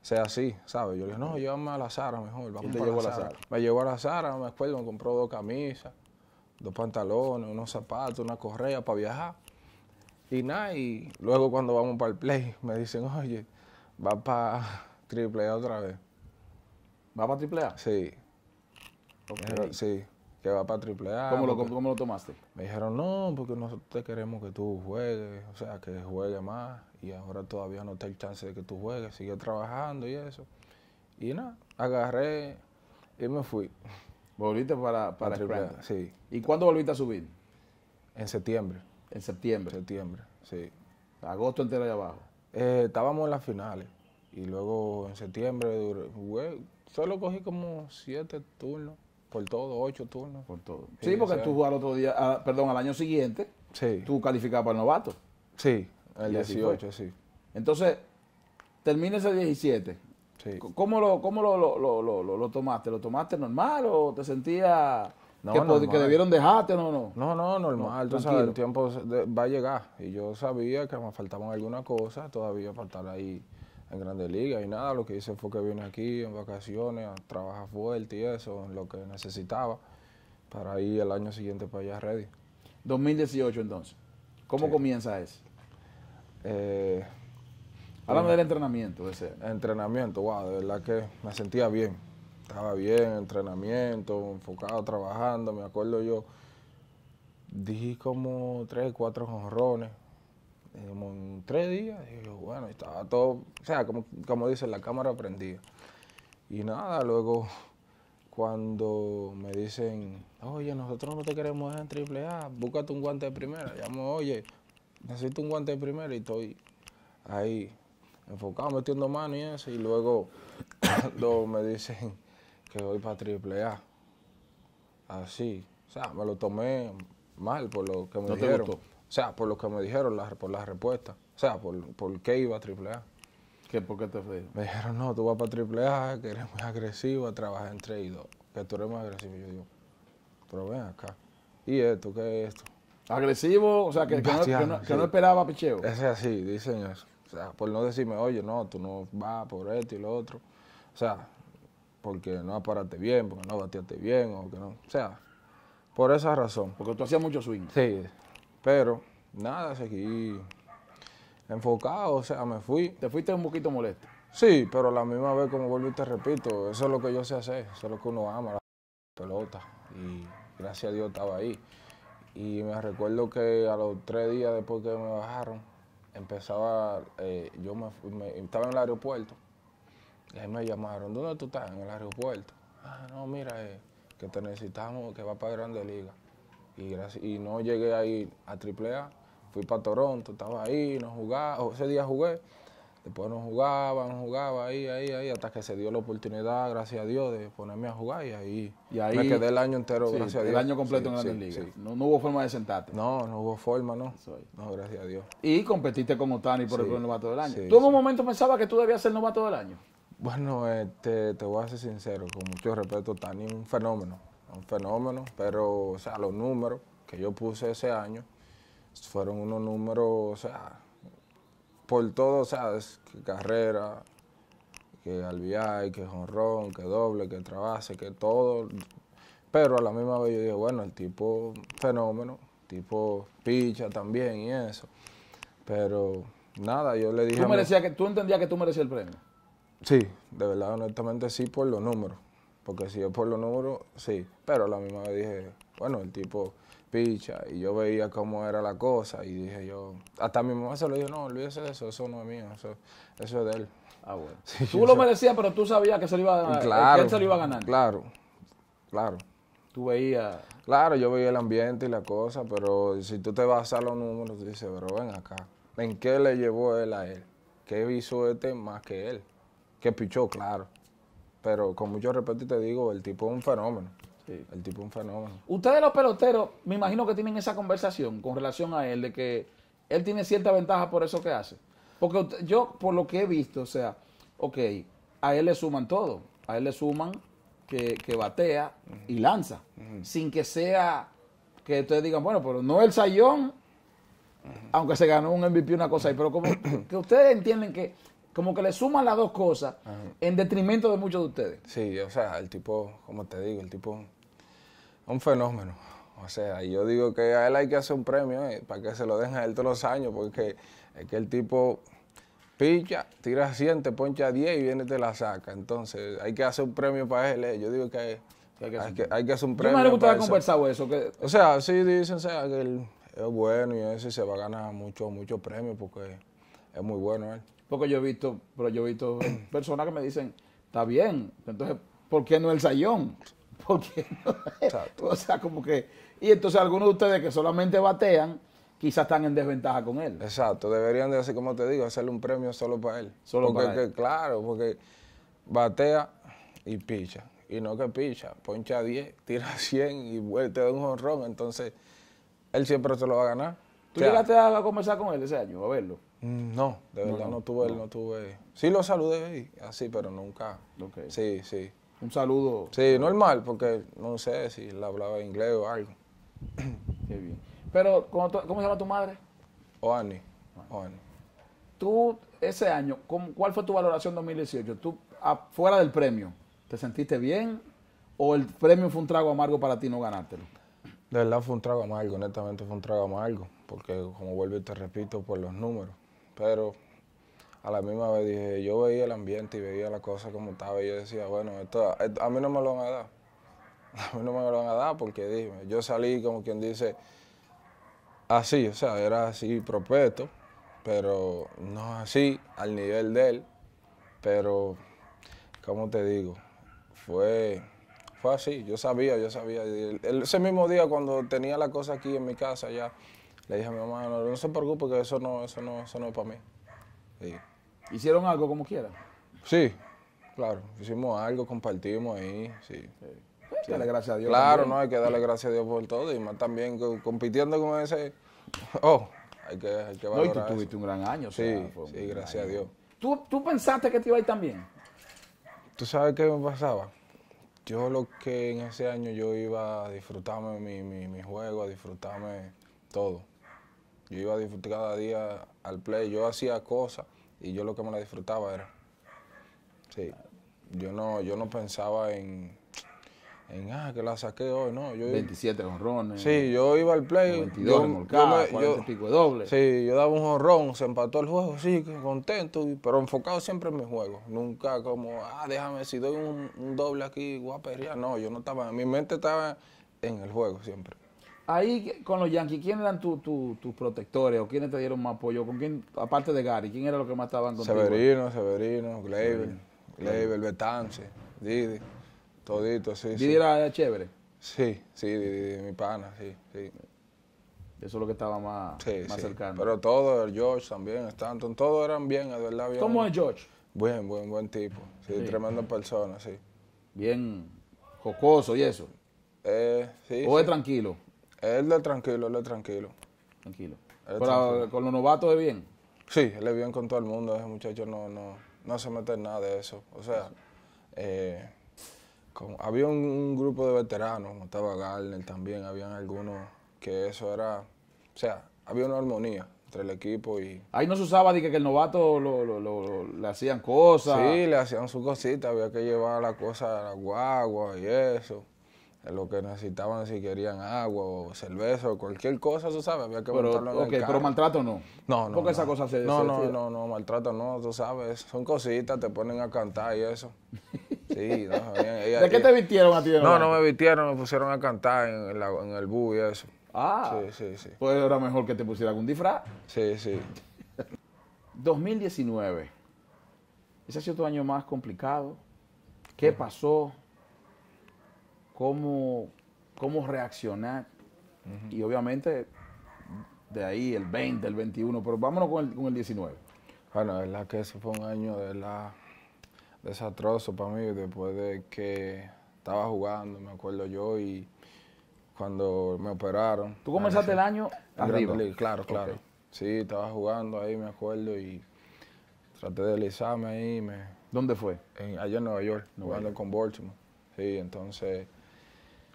ser así, ¿sabes? Yo le dije, no, llévame a la Sara mejor. Vamos te llevó a la Sara? Me llevó a la Sara, me acuerdo, me compró dos camisas, dos pantalones, unos zapatos, una correa para viajar. Y nada, y luego cuando vamos para el play, me dicen, oye, va para triple otra vez. ¿Va para triple A? Sí. Sí, que va para triple A. ¿Cómo lo, tomaste? Me dijeron, no, porque nosotros queremos que tú juegues, o sea, que juegues más. Y ahora todavía no te el chance de que tú juegues, sigue trabajando y eso. Y nada, agarré y me fui. ¿Volviste para, para, Sí. ¿Y cuándo volviste a subir? En septiembre. En septiembre. Septiembre, sí. Agosto entero allá abajo. Eh, estábamos en las finales. Y luego en septiembre jugué, solo cogí como siete turnos, por todo, ocho turnos. Por todo. Sí, porque tú al otro día, ah, perdón, al año siguiente, sí. tú calificabas para el novato. Sí, el 18, sí. Entonces, termina ese 17. Sí. ¿Cómo, lo, cómo lo, lo, lo, tomaste? ¿Lo tomaste normal o te sentías que, debieron dejarte, no, no. No, no, normal. No, el tiempo va a llegar. Y yo sabía que me faltaban alguna cosa todavía faltar ahí en Grandes Ligas y nada. Lo que hice fue que vine aquí en vacaciones, a trabajar fuerte y eso, lo que necesitaba para ir el año siguiente para allá ready. 2018 entonces. ¿Cómo comienza eso? Eh, Háblame del entrenamiento. Ese. Entrenamiento, wow, de verdad que me sentía bien estaba bien, entrenamiento, enfocado, trabajando, me acuerdo yo. Dije como tres, cuatro jonrones. Eh, en tres días, y bueno, estaba todo, o sea, como, como dicen, la cámara prendida. Y nada, luego cuando me dicen, oye, nosotros no te queremos en triple A, búscate un guante de primera. Llamo, oye, necesito un guante de primera y estoy ahí enfocado, metiendo mano y eso. Y luego me dicen, que voy para triple A. Así. O sea, me lo tomé mal por lo que me dijeron. O sea, por lo que me dijeron, por las respuestas. O sea, por, por qué iba a triple A. ¿Qué, ¿Por qué te fue? Me dijeron, no, tú vas para triple A, que eres muy agresivo, a trabajar entre y Que tú eres más agresivo. Yo digo, pero ven acá. ¿Y esto? ¿Qué es esto? Agresivo, o sea, que, que, no, que, no, esperaba picheo. Es así, dicen eso. O sea, por no decirme, oye, no, tú no vas por esto y lo otro. O sea, porque no aparate bien, porque no bateaste bien, o que no. O sea, por esa razón. Porque tú hacías mucho swing. Sí, pero nada, seguí enfocado, o sea, me fui. ¿Te fuiste un poquito molesto? Sí, pero a la misma vez, como vuelvo y te repito, eso es lo que yo sé hacer, eso es lo que uno ama, la pelota. Y gracias a Dios estaba ahí. Y me recuerdo que a los tres días después que me bajaron, empezaba, eh, yo me, estaba en el aeropuerto y me llamaron, ¿dónde tú estás? En el aeropuerto. Ah, no, mira, eh, que te necesitamos, que va para Grande Liga. Y, y no llegué ahí a AAA, fui para Toronto, estaba ahí, no jugaba, ese día jugué. Después no jugaba, no jugaba, ahí, ahí, ahí, hasta que se dio la oportunidad, gracias a Dios, de ponerme a jugar y ahí, y me quedé el año entero, gracias a Dios. El año completo en Grandes sí, No, hubo forma de sentarte. No, no hubo forma, no. No, gracias a Dios. Y competiste con Otani por el novato del año. ¿Tú en un momento pensabas que tú debías ser novato del año? Bueno, este, te voy a ser sincero, con mucho respeto, Tani es un fenómeno, un fenómeno, pero, o sea, los números que yo puse ese año fueron unos números, o sea, por todo, ¿sabes? Que carrera, que albiay, que jonrón, que doble, que trabase, que todo. Pero a la misma vez yo dije, bueno, el tipo fenómeno, tipo picha también y eso. Pero nada, yo le dije... ¿Tú, que, ¿tú entendías que tú merecías el premio? Sí, de verdad, honestamente sí por los números. Porque si es por los números, sí. Pero la misma vez dije, bueno, el tipo picha. Y yo veía cómo era la cosa. Y dije yo, hasta mi mamá se lo dijo, no, olvídese de eso, eso no es mío, eso, es de él. Ah, bueno. tú lo merecías, pero tú sabías que, se lo iba a, eh, claro, se iba a ganar. Claro, claro. Tú veías... Claro, yo veía el ambiente y la cosa, pero si tú te vas a los números, tú dices, pero ven acá, ¿en qué le llevó él a él? ¿Qué hizo este más que él? que pichó, claro. Pero con mucho respeto te digo, el tipo es un fenómeno. El tipo es un fenómeno. Ustedes los peloteros, me imagino que tienen esa conversación con relación a él, de que él tiene cierta ventaja por eso que hace. Porque yo, por lo que he visto, o sea, ok, a él le suman todo. A él le suman que, que batea y lanza. Sin que sea que ustedes digan, bueno, pero no el sayón, aunque se ganó un MVP, una cosa ahí. Pero como que ustedes entienden que como que le suman las dos cosas en detrimento de muchos de ustedes. Sí, o sea, el tipo, como te digo, el tipo un fenómeno. O sea, yo digo que a él hay que hacer un premio eh, para que se lo dejen a él todos los años, porque es que el tipo picha, tira 100, poncha 10 y viene y te la saca. Entonces, hay que hacer un premio para él. Eh. Yo digo que hay, que, hacer un premio. conversar eso. Que... O sea, sí, dicen que él es bueno y ese se va a ganar muchos mucho premios porque es muy bueno él. Porque yo he visto, pero yo he visto personas que me dicen, está bien, entonces, ¿por qué no el sayón? ¿Por qué no? o sea, como que... Y entonces algunos de ustedes que solamente batean, quizás están en desventaja con él. Exacto, deberían de hacer, como te digo, hacerle un premio solo para él. Solo porque, para claro, porque batea y picha. Y no que picha, poncha 10, tira 100 y te da un honrón. Entonces, él siempre se lo va a ganar. ¿Tú llegaste a, conversar con él ese año, a verlo? Mm, no, de verdad no, tuve, no. tuve. Sí lo saludé así, pero nunca. Sí, sí. Un saludo. Sí, normal, porque no sé si él hablaba inglés o algo. Qué bien. Pero, ¿cómo, se llama tu madre? Oani. Oani. Tú, ese año, ¿cuál fue tu valoración 2018? Tú, fuera del premio, ¿te sentiste bien? ¿O el premio fue un trago amargo para ti no ganártelo? De verdad fue un trago amargo, honestamente fue un trago amargo porque como vuelvo y te repito, por los números. Pero a la misma vez dije, yo veía el ambiente y veía la cosa como estaba y yo decía, bueno, esto, a mí no me lo van a dar. A mí no me lo van a dar porque dime, yo salí como quien dice así, o sea, era así propeto, pero no así al nivel de él, pero ¿cómo te digo? Fue fue así, yo sabía, yo sabía. Ese mismo día cuando tenía la cosa aquí en mi casa ya le dije a mi mamá, no, se preocupe que eso no, eso no, eso no es para mí. ¿Hicieron algo como quiera? Sí, claro. Hicimos algo, compartimos ahí, sí. Dale gracias a Dios. Claro, no, hay que darle gracias a Dios por todo. Y más también compitiendo con ese. Oh, hay que, hay que valorar. No, y tú tuviste un gran año, sí. sí, gracias a Dios. ¿Tú, ¿Tú pensaste que te iba a ir tan bien? ¿Tú sabes qué me pasaba? Yo lo que en ese año yo iba a disfrutarme mi, mi, mi juego, a disfrutarme todo. Yo iba a disfrutar cada día al play. Yo hacía cosas y yo lo que me la disfrutaba era. Sí. Yo no, yo no pensaba en, ah, que la saqué hoy, no. 27 honrones. Sí, yo iba al play. 22 yo, 40 pico de doble. Sí, yo daba un honrón, se empató el juego, sí, contento, pero enfocado siempre en mi juego. Nunca como, ah, déjame, si doy un, un doble aquí, guapería. No, yo no estaba, mi mente estaba en el juego siempre. Ahí con los Yankees, ¿quién eran tus protectores o quiénes te dieron más apoyo? ¿Con quién, aparte de Gary, quién era lo que más estaban contigo? Severino, Severino, Gleyber, Gleyber, Betance, Didi, todito, sí. ¿Didi era chévere? Sí, sí, Didi, mi pana, sí, sí. Eso es lo que estaba más, cercano. Pero todos, George también, Stanton, todos eran bien, de verdad. ¿Cómo es George? Buen, buen, buen tipo. Sí, tremenda persona, sí. Bien jocoso y eso. Eh, sí. O es tranquilo. Él es tranquilo, él es tranquilo. Tranquilo. con los novatos es bien. Sí, él es bien con todo el mundo, ese muchacho no, no, no se mete en nada de eso. O sea, eh, había un, grupo de veteranos, como estaba Garner también, habían algunos que eso era, o sea, había una armonía entre el equipo y... Ahí no se usaba de que, el novato lo, lo, le hacían cosas. Sí, le hacían sus cositas, había que llevar la cosa a la guagua y eso lo que necesitaban, si querían agua o cerveza o cualquier cosa, tú sabes, había que pero, en okay, el carro. Pero maltrato no. No, no. Porque no. esa cosa se... No, no, no, maltrato no, tú sabes, son cositas, te ponen a cantar y eso. Sí, no, ¿De qué te vistieron a ti? No, no, no me vistieron, me pusieron a cantar en, el bus y eso. Ah. Sí, sí, sí. Pues era mejor que te pusiera algún disfraz. Sí, sí. 2019. Ese ha sido tu año más complicado. ¿Qué pasó? cómo, cómo reaccionar. Y obviamente de ahí el 20, el 21, pero vámonos con el, con el 19. Bueno, la verdad que ese fue un año de la desastroso para mí después de que estaba jugando, me acuerdo yo, y cuando me operaron. ¿Tú comenzaste el año arriba? claro, claro. Sí, estaba jugando ahí, me acuerdo, y traté de deslizarme ahí. Me, ¿Dónde fue? En, allá en Nueva York, jugando con Baltimore. Sí, entonces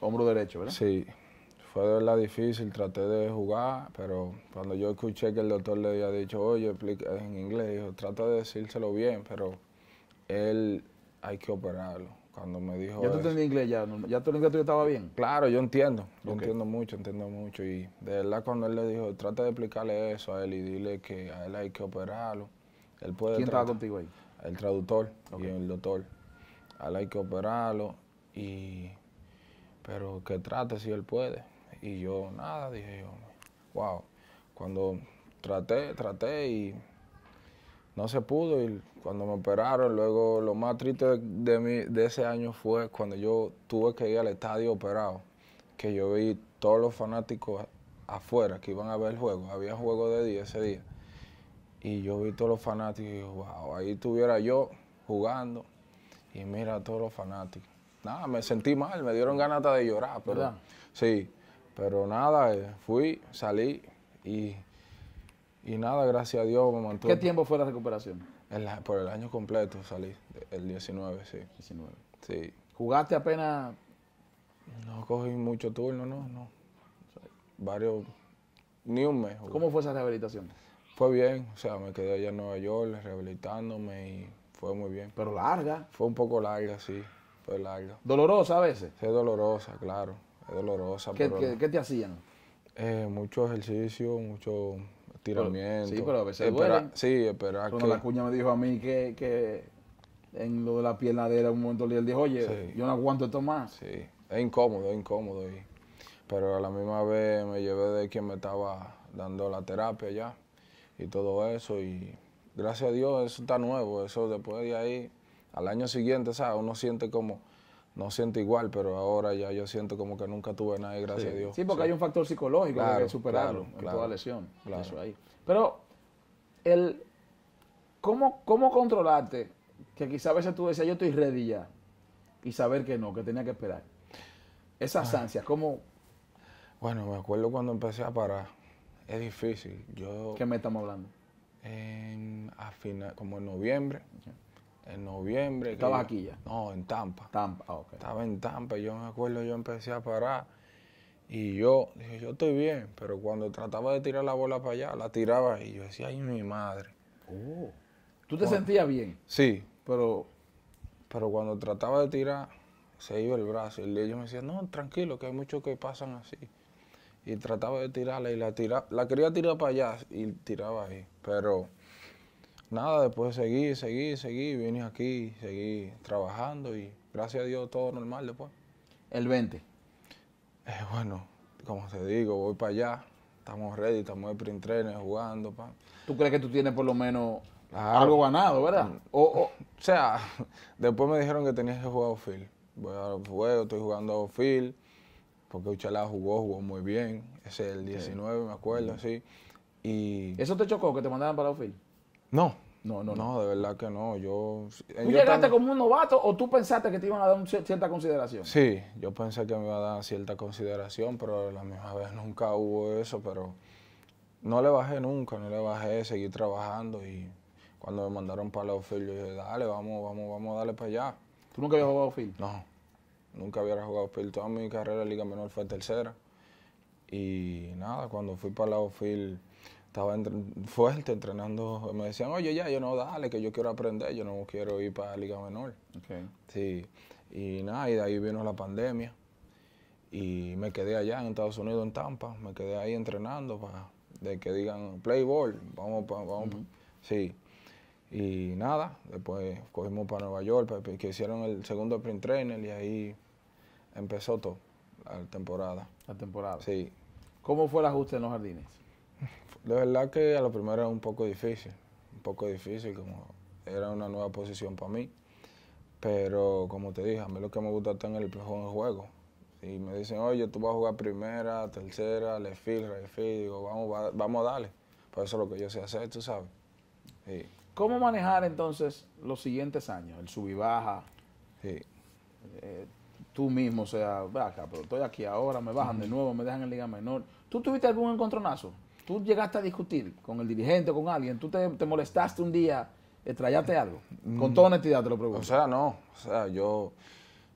Hombro derecho, ¿verdad? Sí. Fue de verdad difícil, traté de jugar, pero cuando yo escuché que el doctor le había dicho, oye, explica en inglés, dijo, trata de decírselo bien, pero él hay que operarlo. Cuando me dijo. ¿Ya tú entendías inglés? ¿Ya, ya tú inglés tuyo estaba bien? Claro, yo entiendo. Yo entiendo mucho, entiendo mucho. Y de verdad, cuando él le dijo, trata de explicarle eso a él y dile que a él hay que operarlo. Él puede ¿Quién estaba contigo ahí? El traductor y el doctor. A él hay que operarlo y pero que trate si él puede. Y yo nada, dije yo, wow. Cuando traté, traté y no se pudo y cuando me operaron, luego lo más triste de, de ese año fue cuando yo tuve que ir al estadio operado, que yo vi todos los fanáticos afuera que iban a ver el juego, había juego de día ese día, y yo vi todos los fanáticos y dije, wow, ahí estuviera yo jugando y mira todos los fanáticos nada, me sentí mal, me dieron ganas de llorar, pero ¿verdad? sí, pero nada, eh, fui, salí y, nada, gracias a Dios me mantuve. ¿Qué tiempo fue la recuperación? por el año completo salí, el 19, sí. 19. ¿Jugaste apenas? No cogí mucho turno, no, no. varios, ni un mes. ¿Cómo fue esa rehabilitación? Fue bien, o sea, me quedé allá en Nueva York rehabilitándome y fue muy bien. Pero larga. Fue un poco larga, sí. Pues ¿Dolorosa a veces? Es dolorosa, claro. Es dolorosa. ¿Qué, qué, te hacían? Eh, mucho ejercicio, mucho estiramiento. sí, pero a veces Sí, pero... Cuando la cuña me dijo a mí que, que en lo de la pierna de él, un momento él dijo, oye, yo no aguanto esto más. Sí, es incómodo, es incómodo. Y, pero a la misma vez me llevé de quien me estaba dando la terapia ya y todo eso. Y gracias a Dios eso está nuevo, eso después de ahí al año siguiente, ¿sabes? Uno siente como, no siente igual, pero ahora ya yo siento como que nunca tuve nada, gracias a Dios. Sí, porque hay un factor psicológico de que hay que superarlo claro, claro, toda lesión. Eso Pero, el, ¿cómo, ¿cómo controlarte? Que quizá a veces tú decías, yo estoy ready ya, y saber que no, que tenía que esperar. Esas ansias, ¿cómo? Bueno, me acuerdo cuando empecé a parar. Es difícil. ¿Qué me estamos hablando? a final, como en noviembre. En noviembre. ¿Estaba aquí ya? No, en Tampa. Tampa, ah, ok. Estaba en Tampa. Yo me acuerdo, yo empecé a parar. Y yo dije, yo estoy bien. Pero cuando trataba de tirar la bola para allá, la tiraba y yo decía, ay, mi madre. Oh. ¿Tú te sentías bien? Sí. Pero. Pero cuando trataba de tirar, se iba el brazo. Y ellos me decía, no, tranquilo, que hay muchos que pasan así. Y trataba de tirarla y la tiraba, la quería tirar para allá y tiraba ahí. Pero nada, después seguí, seguí, seguí, vine aquí, seguí trabajando y gracias a Dios todo normal después. ¿El 20? Eh, bueno, como te digo, voy para allá, estamos ready, estamos de print jugando. Pa. ¿Tú crees que tú tienes por lo menos algo ganado, verdad? O, o, sea, después me dijeron que tenías que jugar field Voy a juego, estoy jugando a field porque Uchalá jugó, jugó muy bien. Ese es el 19, me acuerdo, sí. Y... ¿Eso te chocó que te mandaran para field No, no, no, no. de verdad que no. Yo, ¿Tú llegaste como un novato o tú pensaste que te iban a dar cierta consideración? Sí, yo pensé que me iba a dar cierta consideración, pero a la misma vez nunca hubo eso, pero no le bajé nunca, no le bajé, seguí trabajando y cuando me mandaron para la field, yo dije, dale, vamos, vamos, vamos, dale para allá. ¿Tú nunca habías jugado FIL? No, nunca había jugado field. Toda mi carrera en Liga Menor fue tercera. Y nada, cuando fui para la field estaba fuerte entrenando. Me decían, oye, ya, yo no, dale, que yo quiero aprender, yo no quiero ir para la Liga Menor. Okay. Sí, y nada, y de ahí vino la pandemia. Y me quedé allá en Estados Unidos, en Tampa, me quedé ahí entrenando para de que digan play ball, vamos, pa, vamos. Sí. Y nada, después cogimos para Nueva York, que hicieron el segundo sprint trainer y ahí empezó todo, la temporada. La temporada. Sí. ¿Cómo fue el ajuste en los jardines? De verdad que a lo primero era un poco difícil, un poco difícil, como era una nueva posición para mí. Pero como te dije, a mí lo que me gusta está en el, juego, en juego. Y me dicen, oye, tú vas a jugar primera, tercera, le field, right Digo, vamos, vamos a darle. Por pues eso lo que yo sé hacer, tú sabes. ¿Cómo manejar entonces los siguientes años? El sub y baja. Sí. Eh, tú mismo, o sea, acá, pero estoy aquí ahora, me bajan de nuevo, me dejan en Liga Menor. ¿Tú tuviste algún encontronazo? tú llegaste a discutir con el dirigente o con alguien, tú te, molestaste un día, estrellaste algo. Mm. Con toda honestidad te lo pregunto. O sea, no. O sea, yo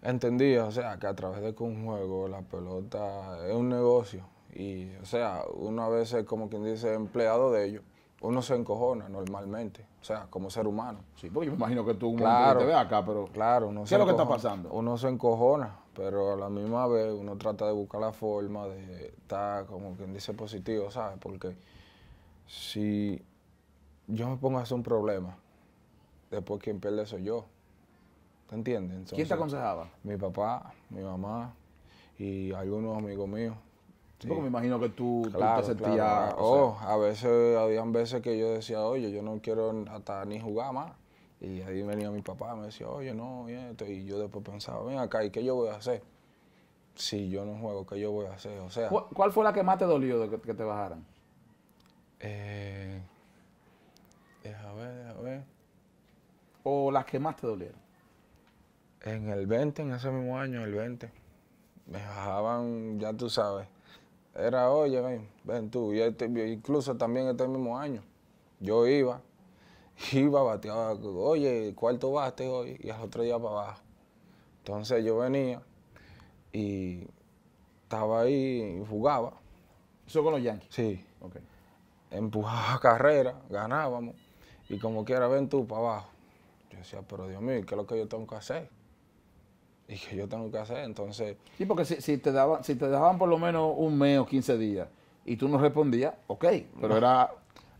entendía, o sea, que a través de un juego la pelota es un negocio. Y, o sea, uno a veces, como quien dice, empleado de ellos, uno se encojona normalmente. O sea, como ser humano. Sí, porque yo me imagino que tú un claro, te ve acá, pero. Claro, ¿Qué es lo que está pasando? Uno se encojona pero a la misma vez uno trata de buscar la forma de estar, como quien dice, positivo, ¿sabes? Porque si yo me pongo a hacer un problema, después quien pierde soy yo. ¿Te entiendes? ¿Quién te aconsejaba? Mi papá, mi mamá y algunos amigos míos. Porque me imagino que tú, te sentías. Oh, a veces, habían veces que yo decía, oye, yo no quiero hasta ni jugar más. Y ahí venía mi papá, me decía, oye, no, y este", Y yo después pensaba, ven acá, ¿y qué yo voy a hacer? Si yo no juego, ¿qué yo voy a hacer? O sea. ¿Cuál fue la que más te dolió de que, te bajaran? Eh, deja ver, ver. ¿O las que más te dolieron? En el 20, en ese mismo año, el 20. Me bajaban, ya tú sabes. Era, oye, ven, ven tú. Y este, incluso también este mismo año. Yo iba, iba, bateaba, oye, cuarto bate hoy, y al otro día para abajo. Entonces yo venía y estaba ahí y jugaba. ¿Eso con los Yankees? Sí. Empujaba carrera, ganábamos, y como quiera, ven tú para abajo. Yo decía, pero Dios mío, ¿qué es lo que yo tengo que hacer? y que yo tengo que hacer. Entonces. Sí, porque si, te, daban, si te dejaban por lo menos un mes o 15 días y tú no respondías, ok, pero era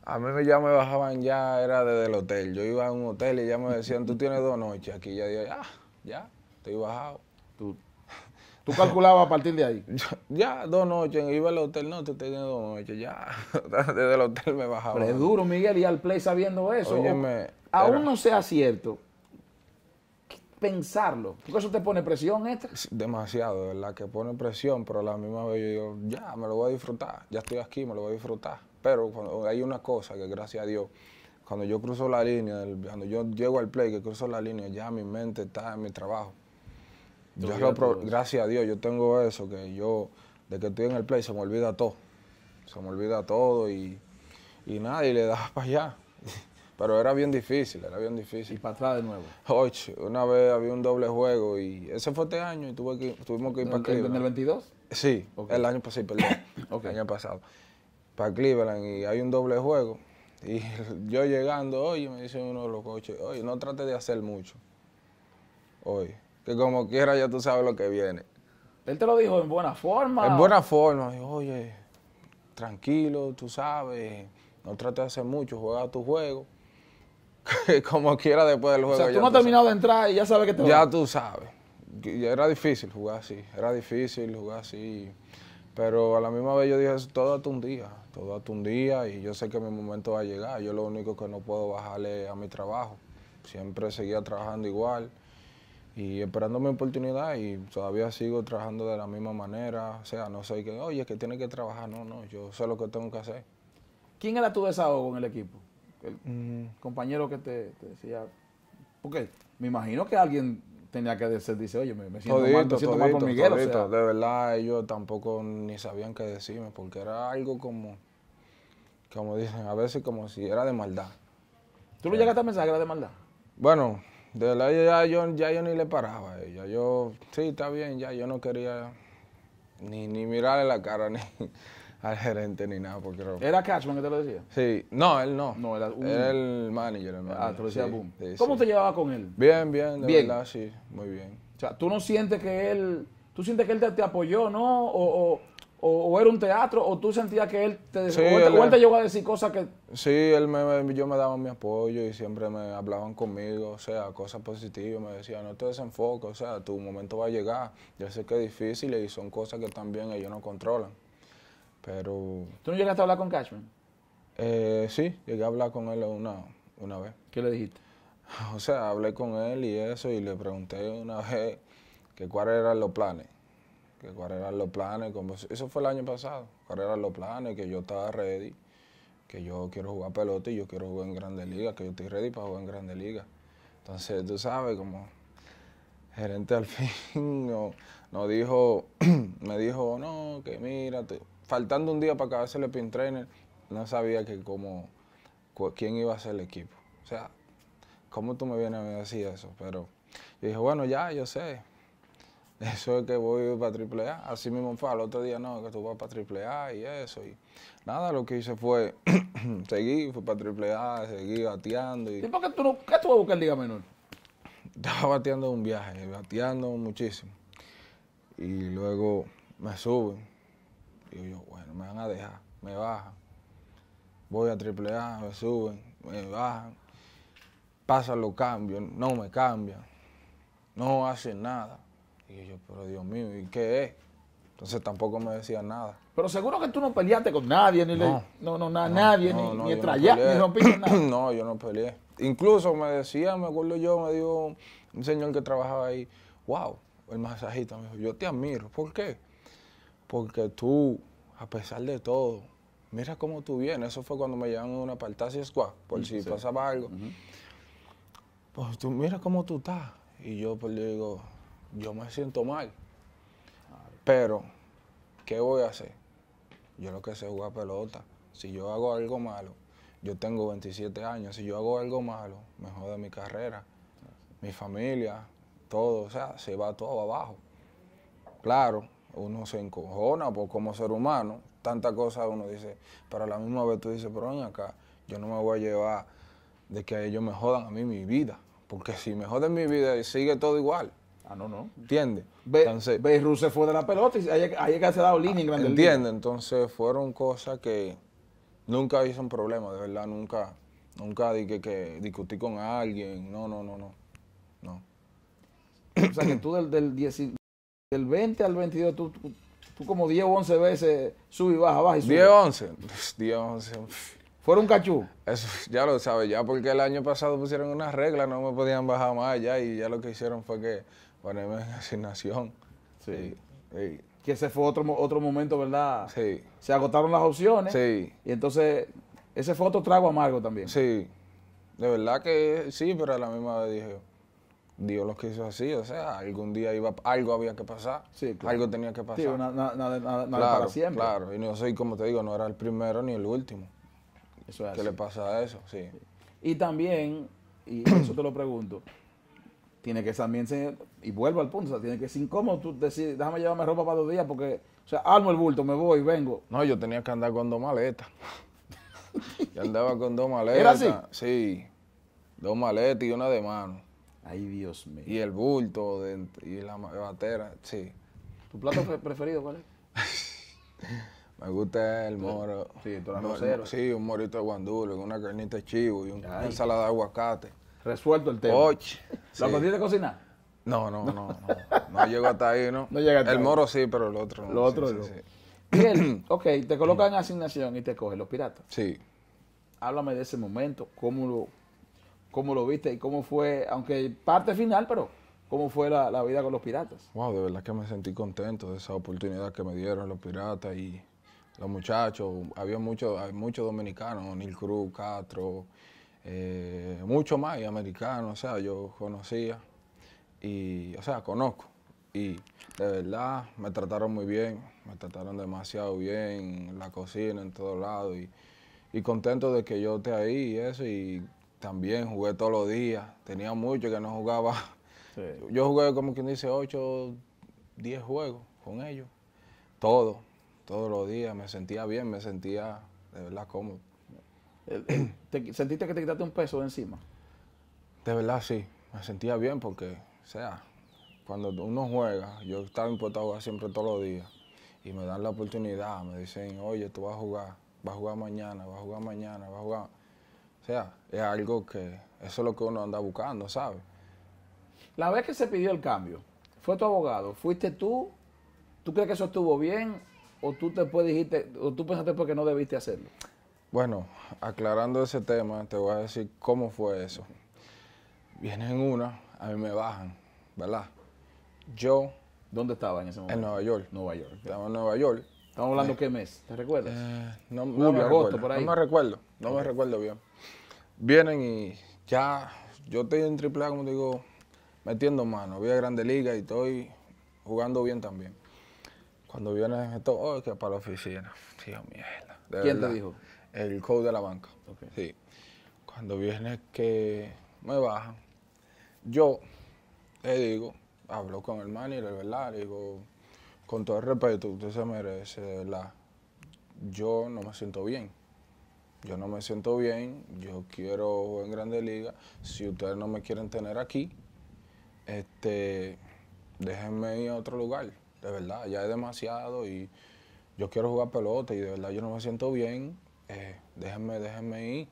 a mí ya me bajaban, ya era desde el hotel. Yo iba a un hotel y ya me decían, tú tienes dos noches aquí. Ya dije, ya, ah, ya, estoy bajado. Tú, ¿Tú calculabas a partir de ahí? ya, dos noches. Iba al hotel, no, te tenía dos noches, ya. Desde el hotel me bajaba. Pero es duro, Miguel, y al play sabiendo eso. aún no sea cierto, pensarlo. Porque eso te pone presión extra. Demasiado, la Que pone presión, pero a la misma vez yo digo, ya, me lo voy a disfrutar. Ya estoy aquí, me lo voy a disfrutar. Pero hay una cosa que gracias a Dios, cuando yo cruzo la línea, cuando yo llego al play, que cruzo la línea, ya mi mente está en mi trabajo. gracias a Dios, yo tengo eso, que yo, de que estoy en el play, se me olvida todo. Se me olvida todo y, y nada, le da para allá. Pero era bien difícil, era bien difícil. ¿Y para atrás de nuevo? oye una vez había un doble juego y ese fue este año y que, tuvimos que ir para ¿En el 22? Sí, el año pasado, perdón. El año pasado para Cleveland y hay un doble juego. Y yo llegando, oye, me dice uno de los coches, oye, no trate de hacer mucho. hoy que como quiera ya tú sabes lo que viene. Él te lo dijo en buena forma. En buena forma. oye, tranquilo, tú sabes, no trate de hacer mucho, juega tu juego. como quiera después del juego. O tú no has terminado de entrar y ya sabes que te Ya tú sabes. Era difícil jugar así, era difícil jugar así. Pero a la misma vez yo dije, todo hasta un día, todo hasta un día y yo sé que mi momento va a llegar. Yo lo único que no puedo bajarle a mi trabajo. Siempre seguía trabajando igual y esperando mi oportunidad y todavía sigo trabajando de la misma manera. O sea, no sé, que, oye, que tiene que trabajar. No, no, yo sé lo que tengo que hacer. ¿Quién era tu desahogo en el equipo? El mm. compañero que te, te decía... qué? me imagino que alguien tenía que decir, dice, oye, me, siento mal, me siento mal con Miguel. o sea. De verdad, ellos tampoco ni sabían qué decirme, porque era algo como, como dicen, a veces como si era de maldad. ¿Tú le llegaste a mensaje era de maldad? Bueno, de verdad ya yo, ya yo ni le paraba a ella. Yo, sí, está bien, ya yo no quería ni, ni mirarle la cara, ni, al gerente ni nada, porque era catchman que te lo decía. Sí, no, él no. No, era, el manager, Ah, te decía Boom. ¿Cómo te llevaba con él? Bien, bien, de bien. verdad, sí, muy bien. O sea, tú no sientes que él, tú sientes que él te, apoyó, ¿no? O, o, era un teatro, o tú sentías que él te, sí, él, él te llegó a decir cosas que... Sí, él me, yo me daba mi apoyo y siempre me hablaban conmigo, o sea, cosas positivas, me decía, no te desenfoques, o sea, tu momento va a llegar, yo sé que es difícil y son cosas que también ellos no controlan. Pero... ¿Tú no llegaste a hablar con Cashman? Eh, sí, llegué a hablar con él una, una vez. ¿Qué le dijiste? O sea, hablé con él y eso y le pregunté una vez que cuáles eran los planes. Que cuáles eran los planes. eso fue el año pasado. Cuáles eran los planes, que yo estaba ready. Que yo quiero jugar pelota y yo quiero jugar en Grandes Liga, Que yo estoy ready para jugar en Grande Liga. Entonces, tú sabes, como gerente al fin no, no dijo, me dijo, no, que mira, faltando un día para acabar el pin trainer, no sabía que cómo, quién iba a ser el equipo. O sea, ¿cómo tú me vienes a decir eso? Pero yo dije, bueno, ya, yo sé. Eso es que voy para triple A. Así mismo fue, al otro día no, que tú vas para triple y eso. Y nada, lo que hice fue, seguir fui para triple A, seguí bateando. ¿Y, ¿Y por qué tú no, qué tú vas a buscar Menor? Estaba bateando un viaje, bateando muchísimo. Y luego me suben y yo, bueno, me van a dejar, me bajan. Voy a triple A, me suben, me bajan. Pasan los cambios, no me cambian. No hacen nada. Y yo, pero Dios mío, ¿y qué es? Entonces tampoco me decía nada. Pero seguro que tú no peleaste con nadie, ni no, le, no, no, nadie, ni, ni ni rompiste nada. no, yo no peleé. Incluso me decía, me acuerdo yo, me dijo un señor que trabajaba ahí, wow, el masajista me dijo, yo te admiro, ¿por qué? porque tú, a pesar de todo, mira cómo tú vienes. Eso fue cuando me llevaron a una es squad, por si pasaba algo. Pues tú, mira cómo tú estás. Y yo pues le digo, yo me siento mal. Pero, ¿qué voy a hacer? Yo lo que sé es jugar pelota. Si yo hago algo malo, yo tengo 27 años, si yo hago algo malo, me jode mi carrera, mi familia, todo, o sea, se va todo abajo. Claro, uno se encojona por como ser humano, tanta cosa uno dice, pero a la misma vez tú dices, pero acá, yo no me voy a llevar de que ellos me jodan a mí mi vida, porque si me joden mi vida sigue todo igual. Ah, no, no. ¿Entiendes? Entonces, Beirut se fue de la pelota y ahí que se ha dado línea ¿Entiendes? Entonces fueron cosas que nunca hizo un problema, de verdad, nunca, nunca di que, discutí con alguien, no, no, no, no. no. O sea que tú del, del del 20 al 22 tú, como 10 o 11 veces sube y baja, baja y sube. 10 o 11, 10 o 11. ¿Fueron cachú? Eso ya lo sabes, ya porque el año pasado pusieron unas reglas, no me podían bajar más allá y ya lo que hicieron fue que ponerme en asignación. Sí. Que ese fue otro, otro momento, ¿verdad? Sí. Se agotaron las opciones. Sí. Y entonces, ese fue otro trago amargo también. Sí. De verdad que sí, pero a la misma vez dije, Dios los quiso así, o sea, algún día iba, algo había que pasar, algo tenía que pasar. Sí, nada, nada, claro, para siempre. Claro, y no sé, como te digo, no era el primero ni el último. Eso es le pasa a eso? Sí. Y también, y eso te lo pregunto, tiene que también ser, y vuelvo al punto, o sea, tiene que ser incómodo tú decir, déjame llevarme ropa para dos días porque, o sea, armo el bulto, me voy, vengo. No, yo tenía que andar con dos maletas. yo andaba con dos maletas. ¿Era así? Sí, dos maletas y una de mano. Ay, Dios mío. Y el bulto de, y la batera, sí. ¿Tu plato preferido cuál es? Me gusta el moro. Sí, tú eras Sí, un morito de guandulo, una carnita de chivo y un, una ensalada de aguacate. Resuelto el tema. Oye. ¿La sí. de cocinar? No, no, no. No, llego hasta ahí, ¿no? No llega hasta El moro sí, pero el otro no. El otro sí, Miguel, ok, te colocan asignación y te cogen los piratas. Sí. Háblame de ese momento, cómo lo, cómo lo viste y cómo fue, aunque parte final, pero cómo fue la, vida con los Piratas. Wow, de verdad que me sentí contento de esa oportunidad que me dieron los Piratas y los muchachos. Había muchos dominicanos, Neil Cruz, Castro, eh, mucho más, y americanos, o sea, yo conocía y, o sea, conozco. Y de verdad me trataron muy bien, me trataron demasiado bien la cocina, en todos lados. Y, y contento de que yo esté ahí y eso, y también jugué todos los días. Tenía mucho que no jugaba. Yo jugué como quien dice 8, 10 juegos con ellos. Todo, todos los días. Me sentía bien, me sentía de verdad cómodo. ¿Sentiste que te quitaste un peso encima? De verdad sí, me sentía bien porque, o sea, cuando uno juega, yo estaba importado a jugar siempre todos los días y me dan la oportunidad, me dicen, oye, tú vas a jugar, vas a jugar mañana, vas a jugar mañana, vas a jugar sea, es algo que eso es lo que uno anda buscando, ¿sabes? La vez que se pidió el cambio, fue tu abogado, fuiste tú, ¿tú crees que eso estuvo bien o tú te dijiste, o tú pensaste porque no debiste hacerlo? Bueno, aclarando ese tema, te voy a decir cómo fue eso. Vienen una, a mí me bajan, ¿verdad? Yo... ¿Dónde estaba en ese momento? En Nueva York. Nueva York. en Nueva York. Estamos hablando eh, qué mes, ¿te recuerdas? Eh, no, me agosto, Por ahí. no, me recuerdo, no me recuerdo bien vienen y ya, yo estoy en AAA, como digo, metiendo mano. Voy a Grande Liga y estoy jugando bien también. Cuando vienen esto, oh, es que para la oficina. tío, mierda. ¿Quién te dijo? El coach de la banca. Sí. Cuando viene que me bajan, yo le digo, hablo con el manager, ¿verdad? Le digo, con todo el respeto, usted se merece, de verdad. Yo no me siento bien yo no me siento bien, yo quiero en Grande Liga, si ustedes no me quieren tener aquí, este, déjenme ir a otro lugar, de verdad, ya es demasiado y yo quiero jugar pelota y de verdad yo no me siento bien, eh, déjenme, déjenme ir.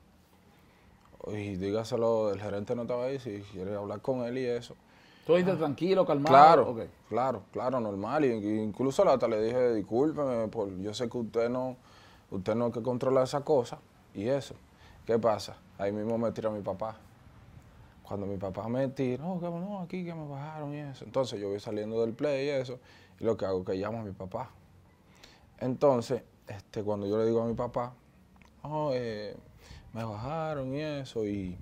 Y dígaselo, el gerente no estaba ahí, si quiere hablar con él y eso. ¿Tú dices ah. tranquilo, calmado? Claro, claro, claro, normal. Y, incluso hasta le dije, discúlpeme, por, yo sé que usted no, usted no que controlar esa cosa, y eso. ¿Qué pasa? Ahí mismo me tira mi papá. Cuando mi papá me tira, no, oh, no, aquí que me bajaron y eso. Entonces yo voy saliendo del play y eso, y lo que hago es que llamo a mi papá. Entonces, este, cuando yo le digo a mi papá, oh, eh, me bajaron y eso, y...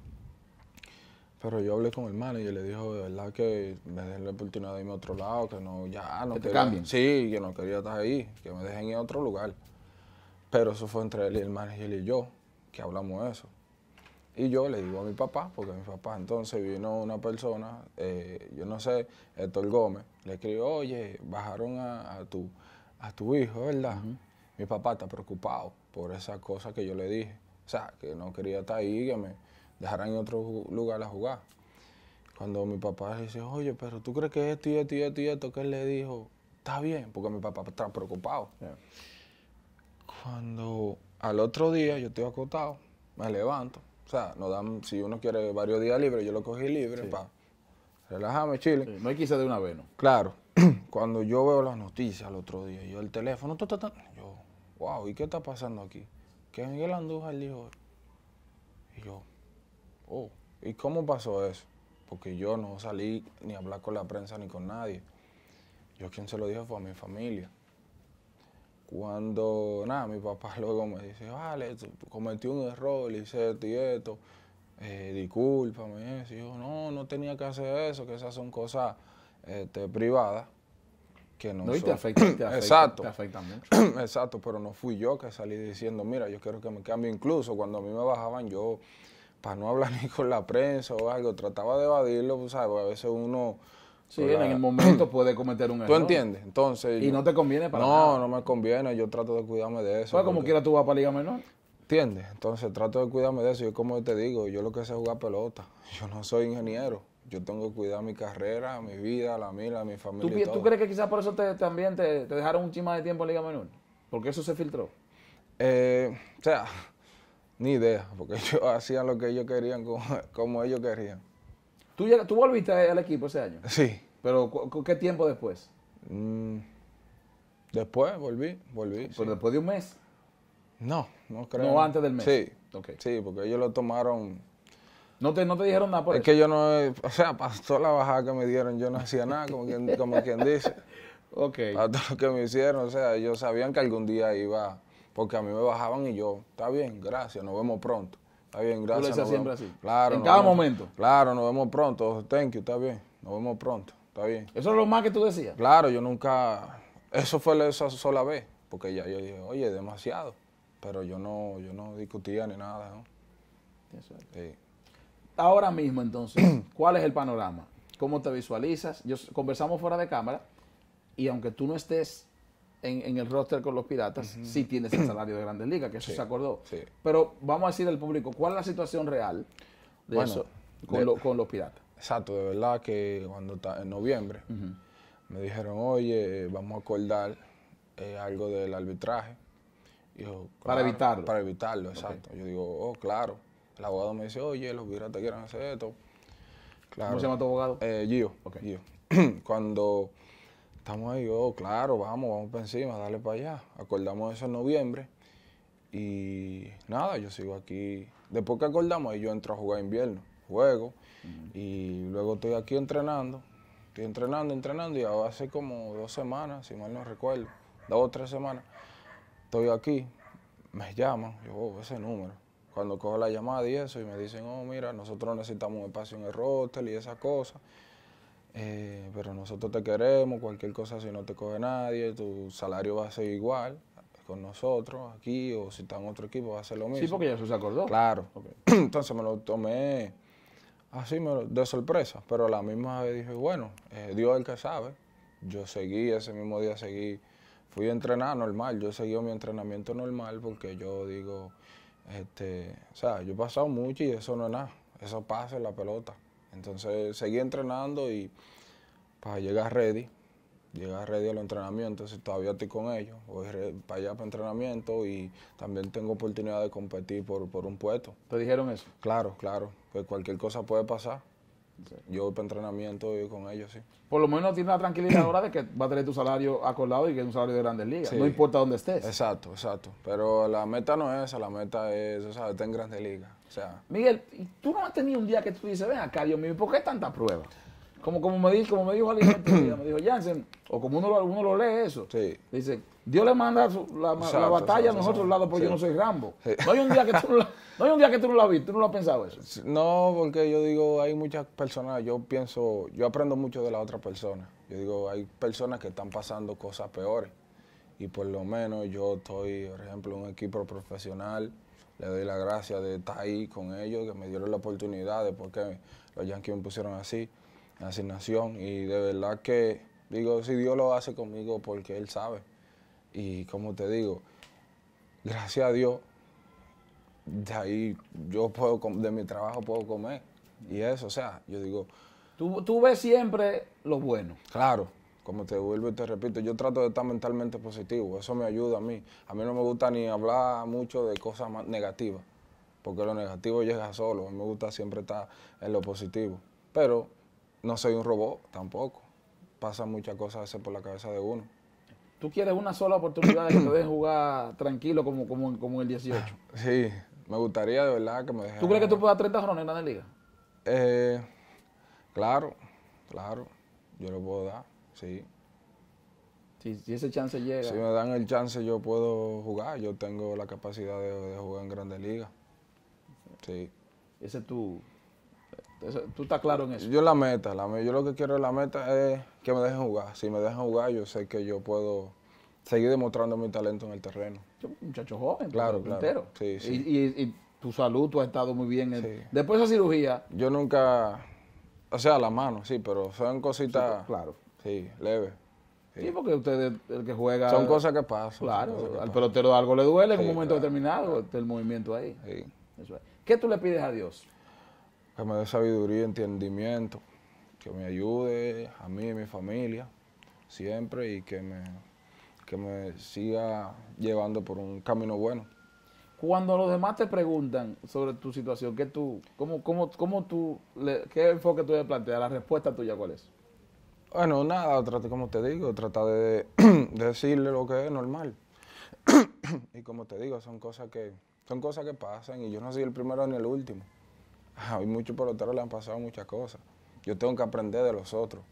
Pero yo hablé con el manager y le dijo de verdad que me den la oportunidad de irme a otro lado, que no, ya, no quería, Sí, que no quería estar ahí, que me dejen ir a otro lugar. Pero eso fue entre él y el manager y yo que hablamos de eso. Y yo le digo a mi papá, porque mi papá entonces vino una persona, eh, yo no sé, Héctor Gómez, le escribió, oye, bajaron a, tu, a tu hijo, ¿verdad? Mi papá está preocupado por esa cosa que yo le dije. O sea, que no quería estar ahí, que me dejaran en otro lugar a jugar. Cuando mi papá le dice, oye, pero tú crees que es y esto y esto que él le dijo, está bien, porque mi papá está preocupado. Cuando al otro día yo estoy acostado, me levanto. O sea, nos dan, si uno quiere varios días libres, yo lo cogí libre Relájame, chile. Me quise de una vez, ¿no? Claro. Cuando yo veo las noticias al otro día, yo el teléfono, yo, wow, ¿y qué está pasando aquí? Que Miguel Andújar dijo. Y yo, oh, ¿y cómo pasó eso? Porque yo no salí ni a hablar con la prensa ni con nadie. Yo quien se lo dijo fue a mi familia. Cuando, nada, mi papá luego me dice, vale, cometí un error, hice esto y esto, eh, discúlpame. Y yo, no, no tenía que hacer eso, que esas son cosas este, privadas. Que no, y te afecta, Exacto. Exacto, pero no fui yo que salí diciendo, mira, yo quiero que me cambie. Incluso cuando a mí me bajaban, yo, para no hablar ni con la prensa o algo, trataba de evadirlo, ¿sabes? a veces uno Sí, en el momento puede cometer un error. ¿Tú entiendes? Entonces. Y no te conviene para nada. No, no me conviene. Yo trato de cuidarme de eso. Pues como quiera tú vas para Liga Menor. ¿Entiendes? Entonces trato de cuidarme de eso. Yo, como te digo, yo lo que sé es jugar pelota. Yo no soy ingeniero. Yo tengo que cuidar mi carrera, mi vida, la mía, mi familia. ¿Tú, crees que quizás por eso te, también te, dejaron un chima de tiempo en Liga Menor? Porque eso se filtró. Eh, o sea, ni idea. Porque yo hacía lo que ellos querían, como, como ellos querían. ¿Tú, ya, ¿Tú volviste al equipo ese año? Sí. ¿Pero qué tiempo después? Mm, después volví, volví. ¿Pero después de un mes? No, no creo. No, antes del mes. Sí. porque ellos lo tomaron. No te, no te dijeron nada por es eso. Es que yo no, o sea, pasó la bajada que me dieron, yo no hacía nada, como quien, como quien dice. Ok. A todo lo que me hicieron, o sea, ellos sabían que algún día iba, porque a mí me bajaban y yo, está bien, gracias, nos vemos pronto. Está bien, gracias. Tú siempre así. Claro. En cada momento. Claro, nos vemos pronto. Thank you, está bien. Nos vemos pronto. Está bien. ¿Eso es lo más que tú decías? Claro, yo nunca. Eso fue esa sola vez. Porque ya yo dije, oye, demasiado. Pero yo no, yo no discutía ni nada, ¿no? Sí. Ahora mismo, entonces, ¿cuál es el panorama? ¿Cómo te visualizas? Yo, conversamos fuera de cámara y aunque tú no estés en, el roster con los Piratas, sí tiene ese salario de Grandes Ligas, que eso se acordó. Pero vamos a decir al público, ¿cuál es la situación real de eso con, los Piratas? Exacto, de verdad que cuando en noviembre me dijeron, oye, eh, vamos a acordar eh, algo del arbitraje. para evitarlo. Para evitarlo, exacto. Yo digo, oh, claro. El abogado me dice, oye, los Piratas quieren hacer esto. ¿Cómo se llama tu abogado? Eh, Gio. Gio. cuando estamos ahí, oh, claro, vamos, vamos para encima, dale para allá. Acordamos eso en noviembre y nada, yo sigo aquí. Después que acordamos, yo entro a jugar invierno, juego y luego estoy aquí entrenando, estoy entrenando, entrenando y ahora hace como dos semanas, si mal no recuerdo, dos o tres semanas, estoy aquí, me llaman, yo, oh, ese número. Cuando cojo la llamada y eso, y me dicen, oh, mira, nosotros necesitamos un espacio en el roster y esas cosas. Eh, pero nosotros te queremos, cualquier cosa si no te coge nadie, tu salario va a ser igual con nosotros aquí o si está en otro equipo va a ser lo mismo. Sí, porque ya se acordó. Claro. Entonces me lo tomé así de sorpresa, pero a la misma vez dije, bueno, eh, Dios es el que sabe. Yo seguí, ese mismo día seguí, fui a normal, yo seguí mi entrenamiento normal porque yo digo, este, o sea, yo he pasado mucho y eso no es nada, eso pasa en la pelota. Entonces seguí entrenando y para llegar ready, llegar ready al entrenamiento, entonces todavía estoy con ellos, voy para allá para entrenamiento y también tengo oportunidad de competir por, un puesto. ¿Te dijeron eso? Claro, claro, que pues cualquier cosa puede pasar. Yo voy para entrenamiento y con ellos, sí. Por lo menos tiene la tranquilidad ahora de que va a tener tu salario acordado y que es un salario de grandes ligas. No importa dónde estés. Exacto, exacto. Pero la meta no es esa, la meta es, estar en grandes ligas sea. Miguel, tú no has tenido un día que tú dices, ven acá, Dios mío, ¿por qué tanta prueba? Como, como, me, dijo, como me dijo alguien, me dijo Jansen, o como uno lo, lo lee eso, dice, Dios le manda la, batalla a nosotros lados porque yo no soy Rambo. No, hay un día que tú no, lo has visto, tú no lo has pensado eso. No, porque yo digo, hay muchas personas, yo pienso, yo aprendo mucho de las otras personas. Yo digo, hay personas que están pasando cosas peores. Y por lo menos yo estoy, por ejemplo, en un equipo profesional le doy la gracia de estar ahí con ellos, que me dieron la oportunidad de porque los Yankees me pusieron así, en asignación. Y de verdad que digo, si Dios lo hace conmigo porque Él sabe. Y como te digo, gracias a Dios, de ahí yo puedo, de mi trabajo puedo comer. Y eso, o sea, yo digo... Tú, tú ves siempre lo bueno. Claro. Como te vuelvo y te repito, yo trato de estar mentalmente positivo, eso me ayuda a mí. A mí no me gusta ni hablar mucho de cosas más negativas, porque lo negativo llega solo, a mí me gusta siempre estar en lo positivo. Pero no soy un robot tampoco, pasan muchas cosas a veces por la cabeza de uno. ¿Tú quieres una sola oportunidad de que te dejen jugar tranquilo como, como, el 18? Sí, me gustaría de verdad que me dejen. ¿Tú crees que tú puedas 30 ronas en la liga? Eh, claro, claro, yo lo puedo dar. Sí. Si, ese chance llega. Si me dan el chance, yo puedo jugar. Yo tengo la capacidad de, jugar en grandes ligas. Sí. Ese tú. Ese, tú estás claro en eso. Yo la meta, la, yo lo que quiero la meta es que me dejen jugar. Si me dejan jugar, yo sé que yo puedo seguir demostrando mi talento en el terreno. Un muchacho joven, claro, claro. Y, tu salud, tú has estado muy bien. Después de esa cirugía. Yo nunca, o sea, la mano, sí, pero son cositas. claro. Sí, leve. Sí. porque usted el que juega. Son cosas que pasan. Claro, al pelotero algo le duele en un momento determinado, el movimiento ahí. Sí. ¿Qué tú le pides a Dios? Que me dé sabiduría, y entendimiento, que me ayude a mí y a mi familia siempre y que me, me siga llevando por un camino bueno. Cuando los demás te preguntan sobre tu situación, ¿qué tú, cómo, cómo, cómo tú, qué enfoque tú le planteas? La respuesta tuya, ¿cuál es? Bueno, nada, trate como te digo, trata de, decirle lo que es normal. y como te digo, son cosas que son cosas que pasan y yo no soy el primero ni el último. A muchos peloteros le han pasado muchas cosas. Yo tengo que aprender de los otros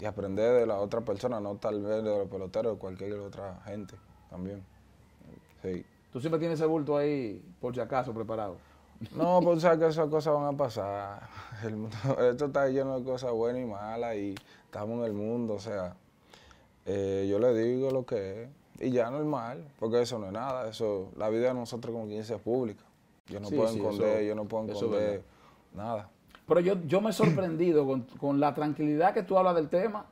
y aprender de la otra persona, no tal vez de los peloteros, de cualquier otra gente también. Sí. ¿Tú siempre tienes ese bulto ahí, por si acaso, preparado? No, pues sabes que esas cosas van a pasar. esto está lleno de cosas buenas y malas y estamos en el mundo, o sea, eh, yo le digo lo que es. Y ya normal, porque eso no es nada, eso, la vida de nosotros como quien sea pública. Yo no puedo esconder, yo no puedo esconder nada. Pero yo, yo me he sorprendido con, la tranquilidad que tú hablas del tema,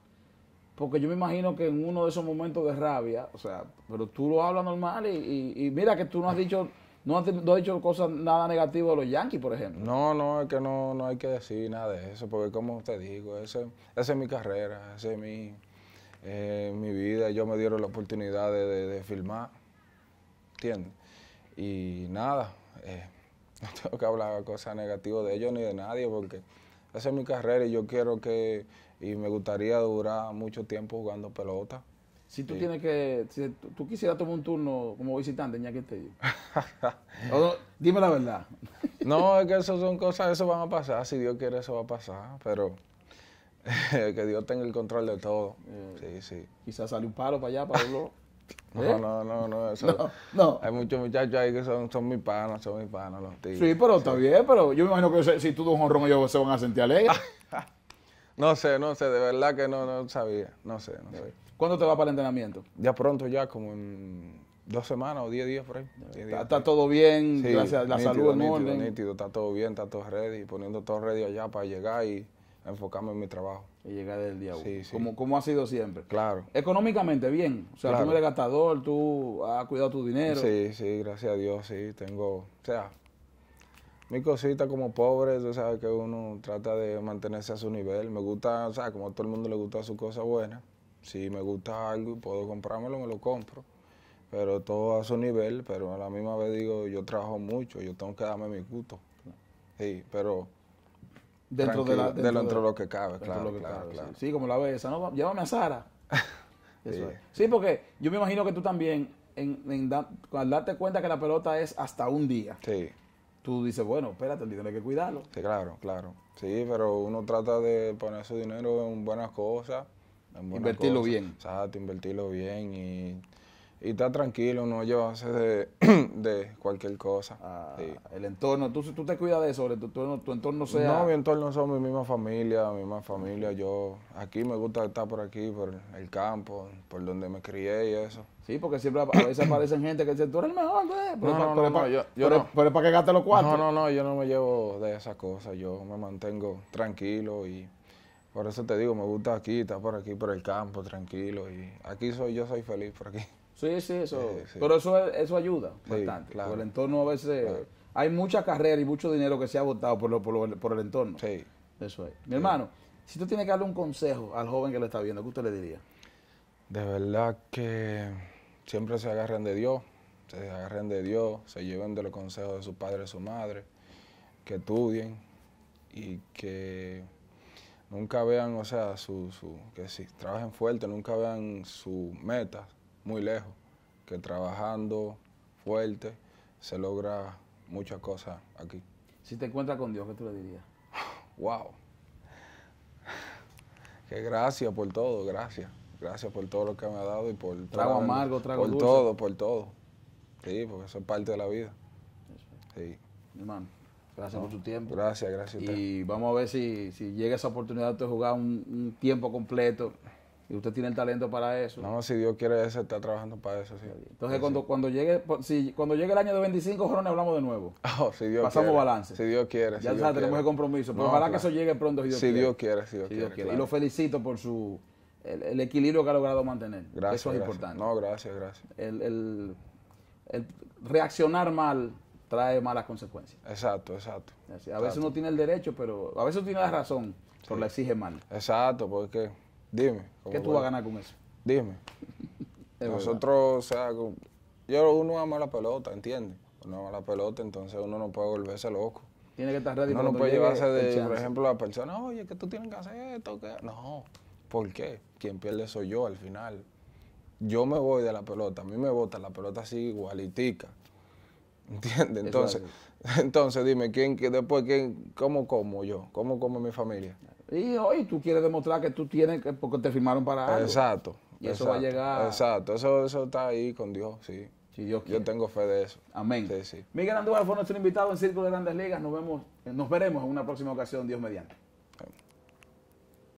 porque yo me imagino que en uno de esos momentos de rabia, o sea, pero tú lo hablas normal y, y, y mira que tú no has dicho no has hecho cosas nada negativas de los Yankees, por ejemplo. No, no, es que no, no hay que decir nada de eso, porque como te digo, ese, esa es mi carrera, esa es mi, eh, vida. Yo me dieron la oportunidad de, filmar, ¿entiendes? Y nada, eh, no tengo que hablar cosas negativas de ellos ni de nadie, porque esa es mi carrera y yo quiero que, y me gustaría durar mucho tiempo jugando pelota. Si tú tienes que, si tú, quisieras tomar un turno como visitante, ya que te Dime la verdad. no, es que eso son cosas, eso van a pasar. Si Dios quiere, eso va a pasar. Pero que Dios tenga el control de todo. Eh, sí, sí. Quizás sale un paro para allá, para No, ¿Eh? no, no, no, eso, no, no, Hay muchos muchachos ahí que son, son mis panos, son mis panos los tíos. Sí, pero está bien, pero yo me imagino que si tú dos un honrón ellos se van a sentir alegres. no sé, no sé, de verdad que no, no sabía, no sé, no eh, sé. ¿Cuándo te vas para el entrenamiento? Ya pronto, ya como en dos semanas o diez días por ahí. está, todo bien, la nítido, salud en nítido, está todo bien, está todo ready, poniendo todo ready allá para llegar y enfocarme en mi trabajo. Y llegar del día uno. Sí, Como, ha sido siempre. Claro. Económicamente bien. O sea, tú eres gastador, tú has cuidado tu dinero. Sí, sí, gracias a Dios, sí. Tengo, o sea, mi cosita como pobre, tú sabes que uno trata de mantenerse a su nivel. Me gusta, o sea, como a todo el mundo le gusta su cosa buena si me gusta algo y puedo comprármelo, me lo compro. Pero todo a su nivel, pero a la misma vez digo, yo trabajo mucho, yo tengo que darme mi gusto. Sí, pero dentro de, lo, que cabe, claro, claro, Sí. como la belleza, ¿no? Llévame a Sara. Eso sí. Es. sí. porque yo me imagino que tú también, en, al darte cuenta que la pelota es hasta un día, sí. tú dices, bueno, espérate, tienes que cuidarlo. Sí, claro, claro. Sí, pero uno trata de poner su dinero en buenas cosas Invertirlo bien. Exacto, invertirlo bien y, y estar tranquilo, no llevarse de, de cualquier cosa. Ah, el entorno, ¿tú, tú te cuidas de eso, tu entorno, tu entorno sea... No, mi entorno son mi misma familia, mi misma familia. Yo aquí me gusta estar por aquí, por el campo, por donde me crié y eso. Sí, porque siempre a veces aparecen gente que dice, tú eres el mejor, güey. Pues". Pero, yo, pero, es para que gastes los cuatro. No, no, no, yo no me llevo de esas cosas. Yo me mantengo tranquilo y por eso te digo, me gusta aquí, estar por aquí, por el campo, tranquilo. Y aquí soy yo, soy feliz por aquí. Sí, sí, eso. Pero eso, ayuda bastante. Claro. Por el entorno a veces... Hay mucha carrera y mucho dinero que se ha votado por, por, el entorno. Sí. Eso es. Mi hermano, si tú tienes que darle un consejo al joven que lo está viendo, ¿qué usted le diría? De verdad que siempre se agarren de Dios, se agarren de Dios, se lleven de los consejos de su padre y su madre, que estudien y que nunca vean, o sea, su, su, que si trabajen fuerte, nunca vean su meta muy lejos, que trabajando fuerte se logra muchas cosas aquí. Si te encuentras con Dios, ¿qué tú le dirías? ¡Wow! Que gracias por todo, gracias. Gracias por todo lo que me ha dado y por trago amargo, trago por todo, por todo. Sí, porque eso es parte de la vida. Sí. hermano. Gracias por su tiempo. Gracias, gracias. Y vamos a ver si, si llega esa oportunidad de jugar un, tiempo completo. Y usted tiene el talento para eso. No, si Dios quiere, se está trabajando para eso. Entonces, cuando, cuando, llegue, si, cuando llegue el año de 25 Jorones, hablamos de nuevo. Oh, Pasamos balance. Si Dios quiere. Ya tenemos el compromiso. Pero ojalá que eso llegue pronto. Si Dios, quiere. si Dios, Y lo felicito por su el, equilibrio que ha logrado mantener. Gracias. Eso es importante. No, gracias, gracias. el reaccionar mal trae malas consecuencias. Exacto, exacto. a veces uno tiene el derecho, pero a veces tiene la razón, pero la exige mal. Exacto, porque dime. ¿Qué tú vas a ganar con eso? Dime. Nosotros, o sea, yo uno ama la pelota, ¿entiendes? Uno ama la pelota, entonces uno no puede volverse loco. Tiene que estar ready. Uno no puede llevarse de, por ejemplo, la persona, oye, que tú tienes que hacer esto, que... No, ¿por qué? Quien pierde soy yo al final yo me voy de la pelota, a mí me bota la pelota así igualitica. ¿Entiendes? Entonces, entonces dime, ¿quién, que después, quién, ¿cómo como yo? ¿Cómo come mi familia? Y hoy tú quieres demostrar que tú tienes, que, porque te firmaron para algo. Exacto. Y eso va a llegar. Exacto, eso, eso está ahí con Dios, sí. Si Dios Yo tengo fe de eso. Amén. Miguel Andújar fue nuestro invitado en Círculo de Grandes Ligas. Nos vemos, nos veremos en una próxima ocasión, Dios mediante.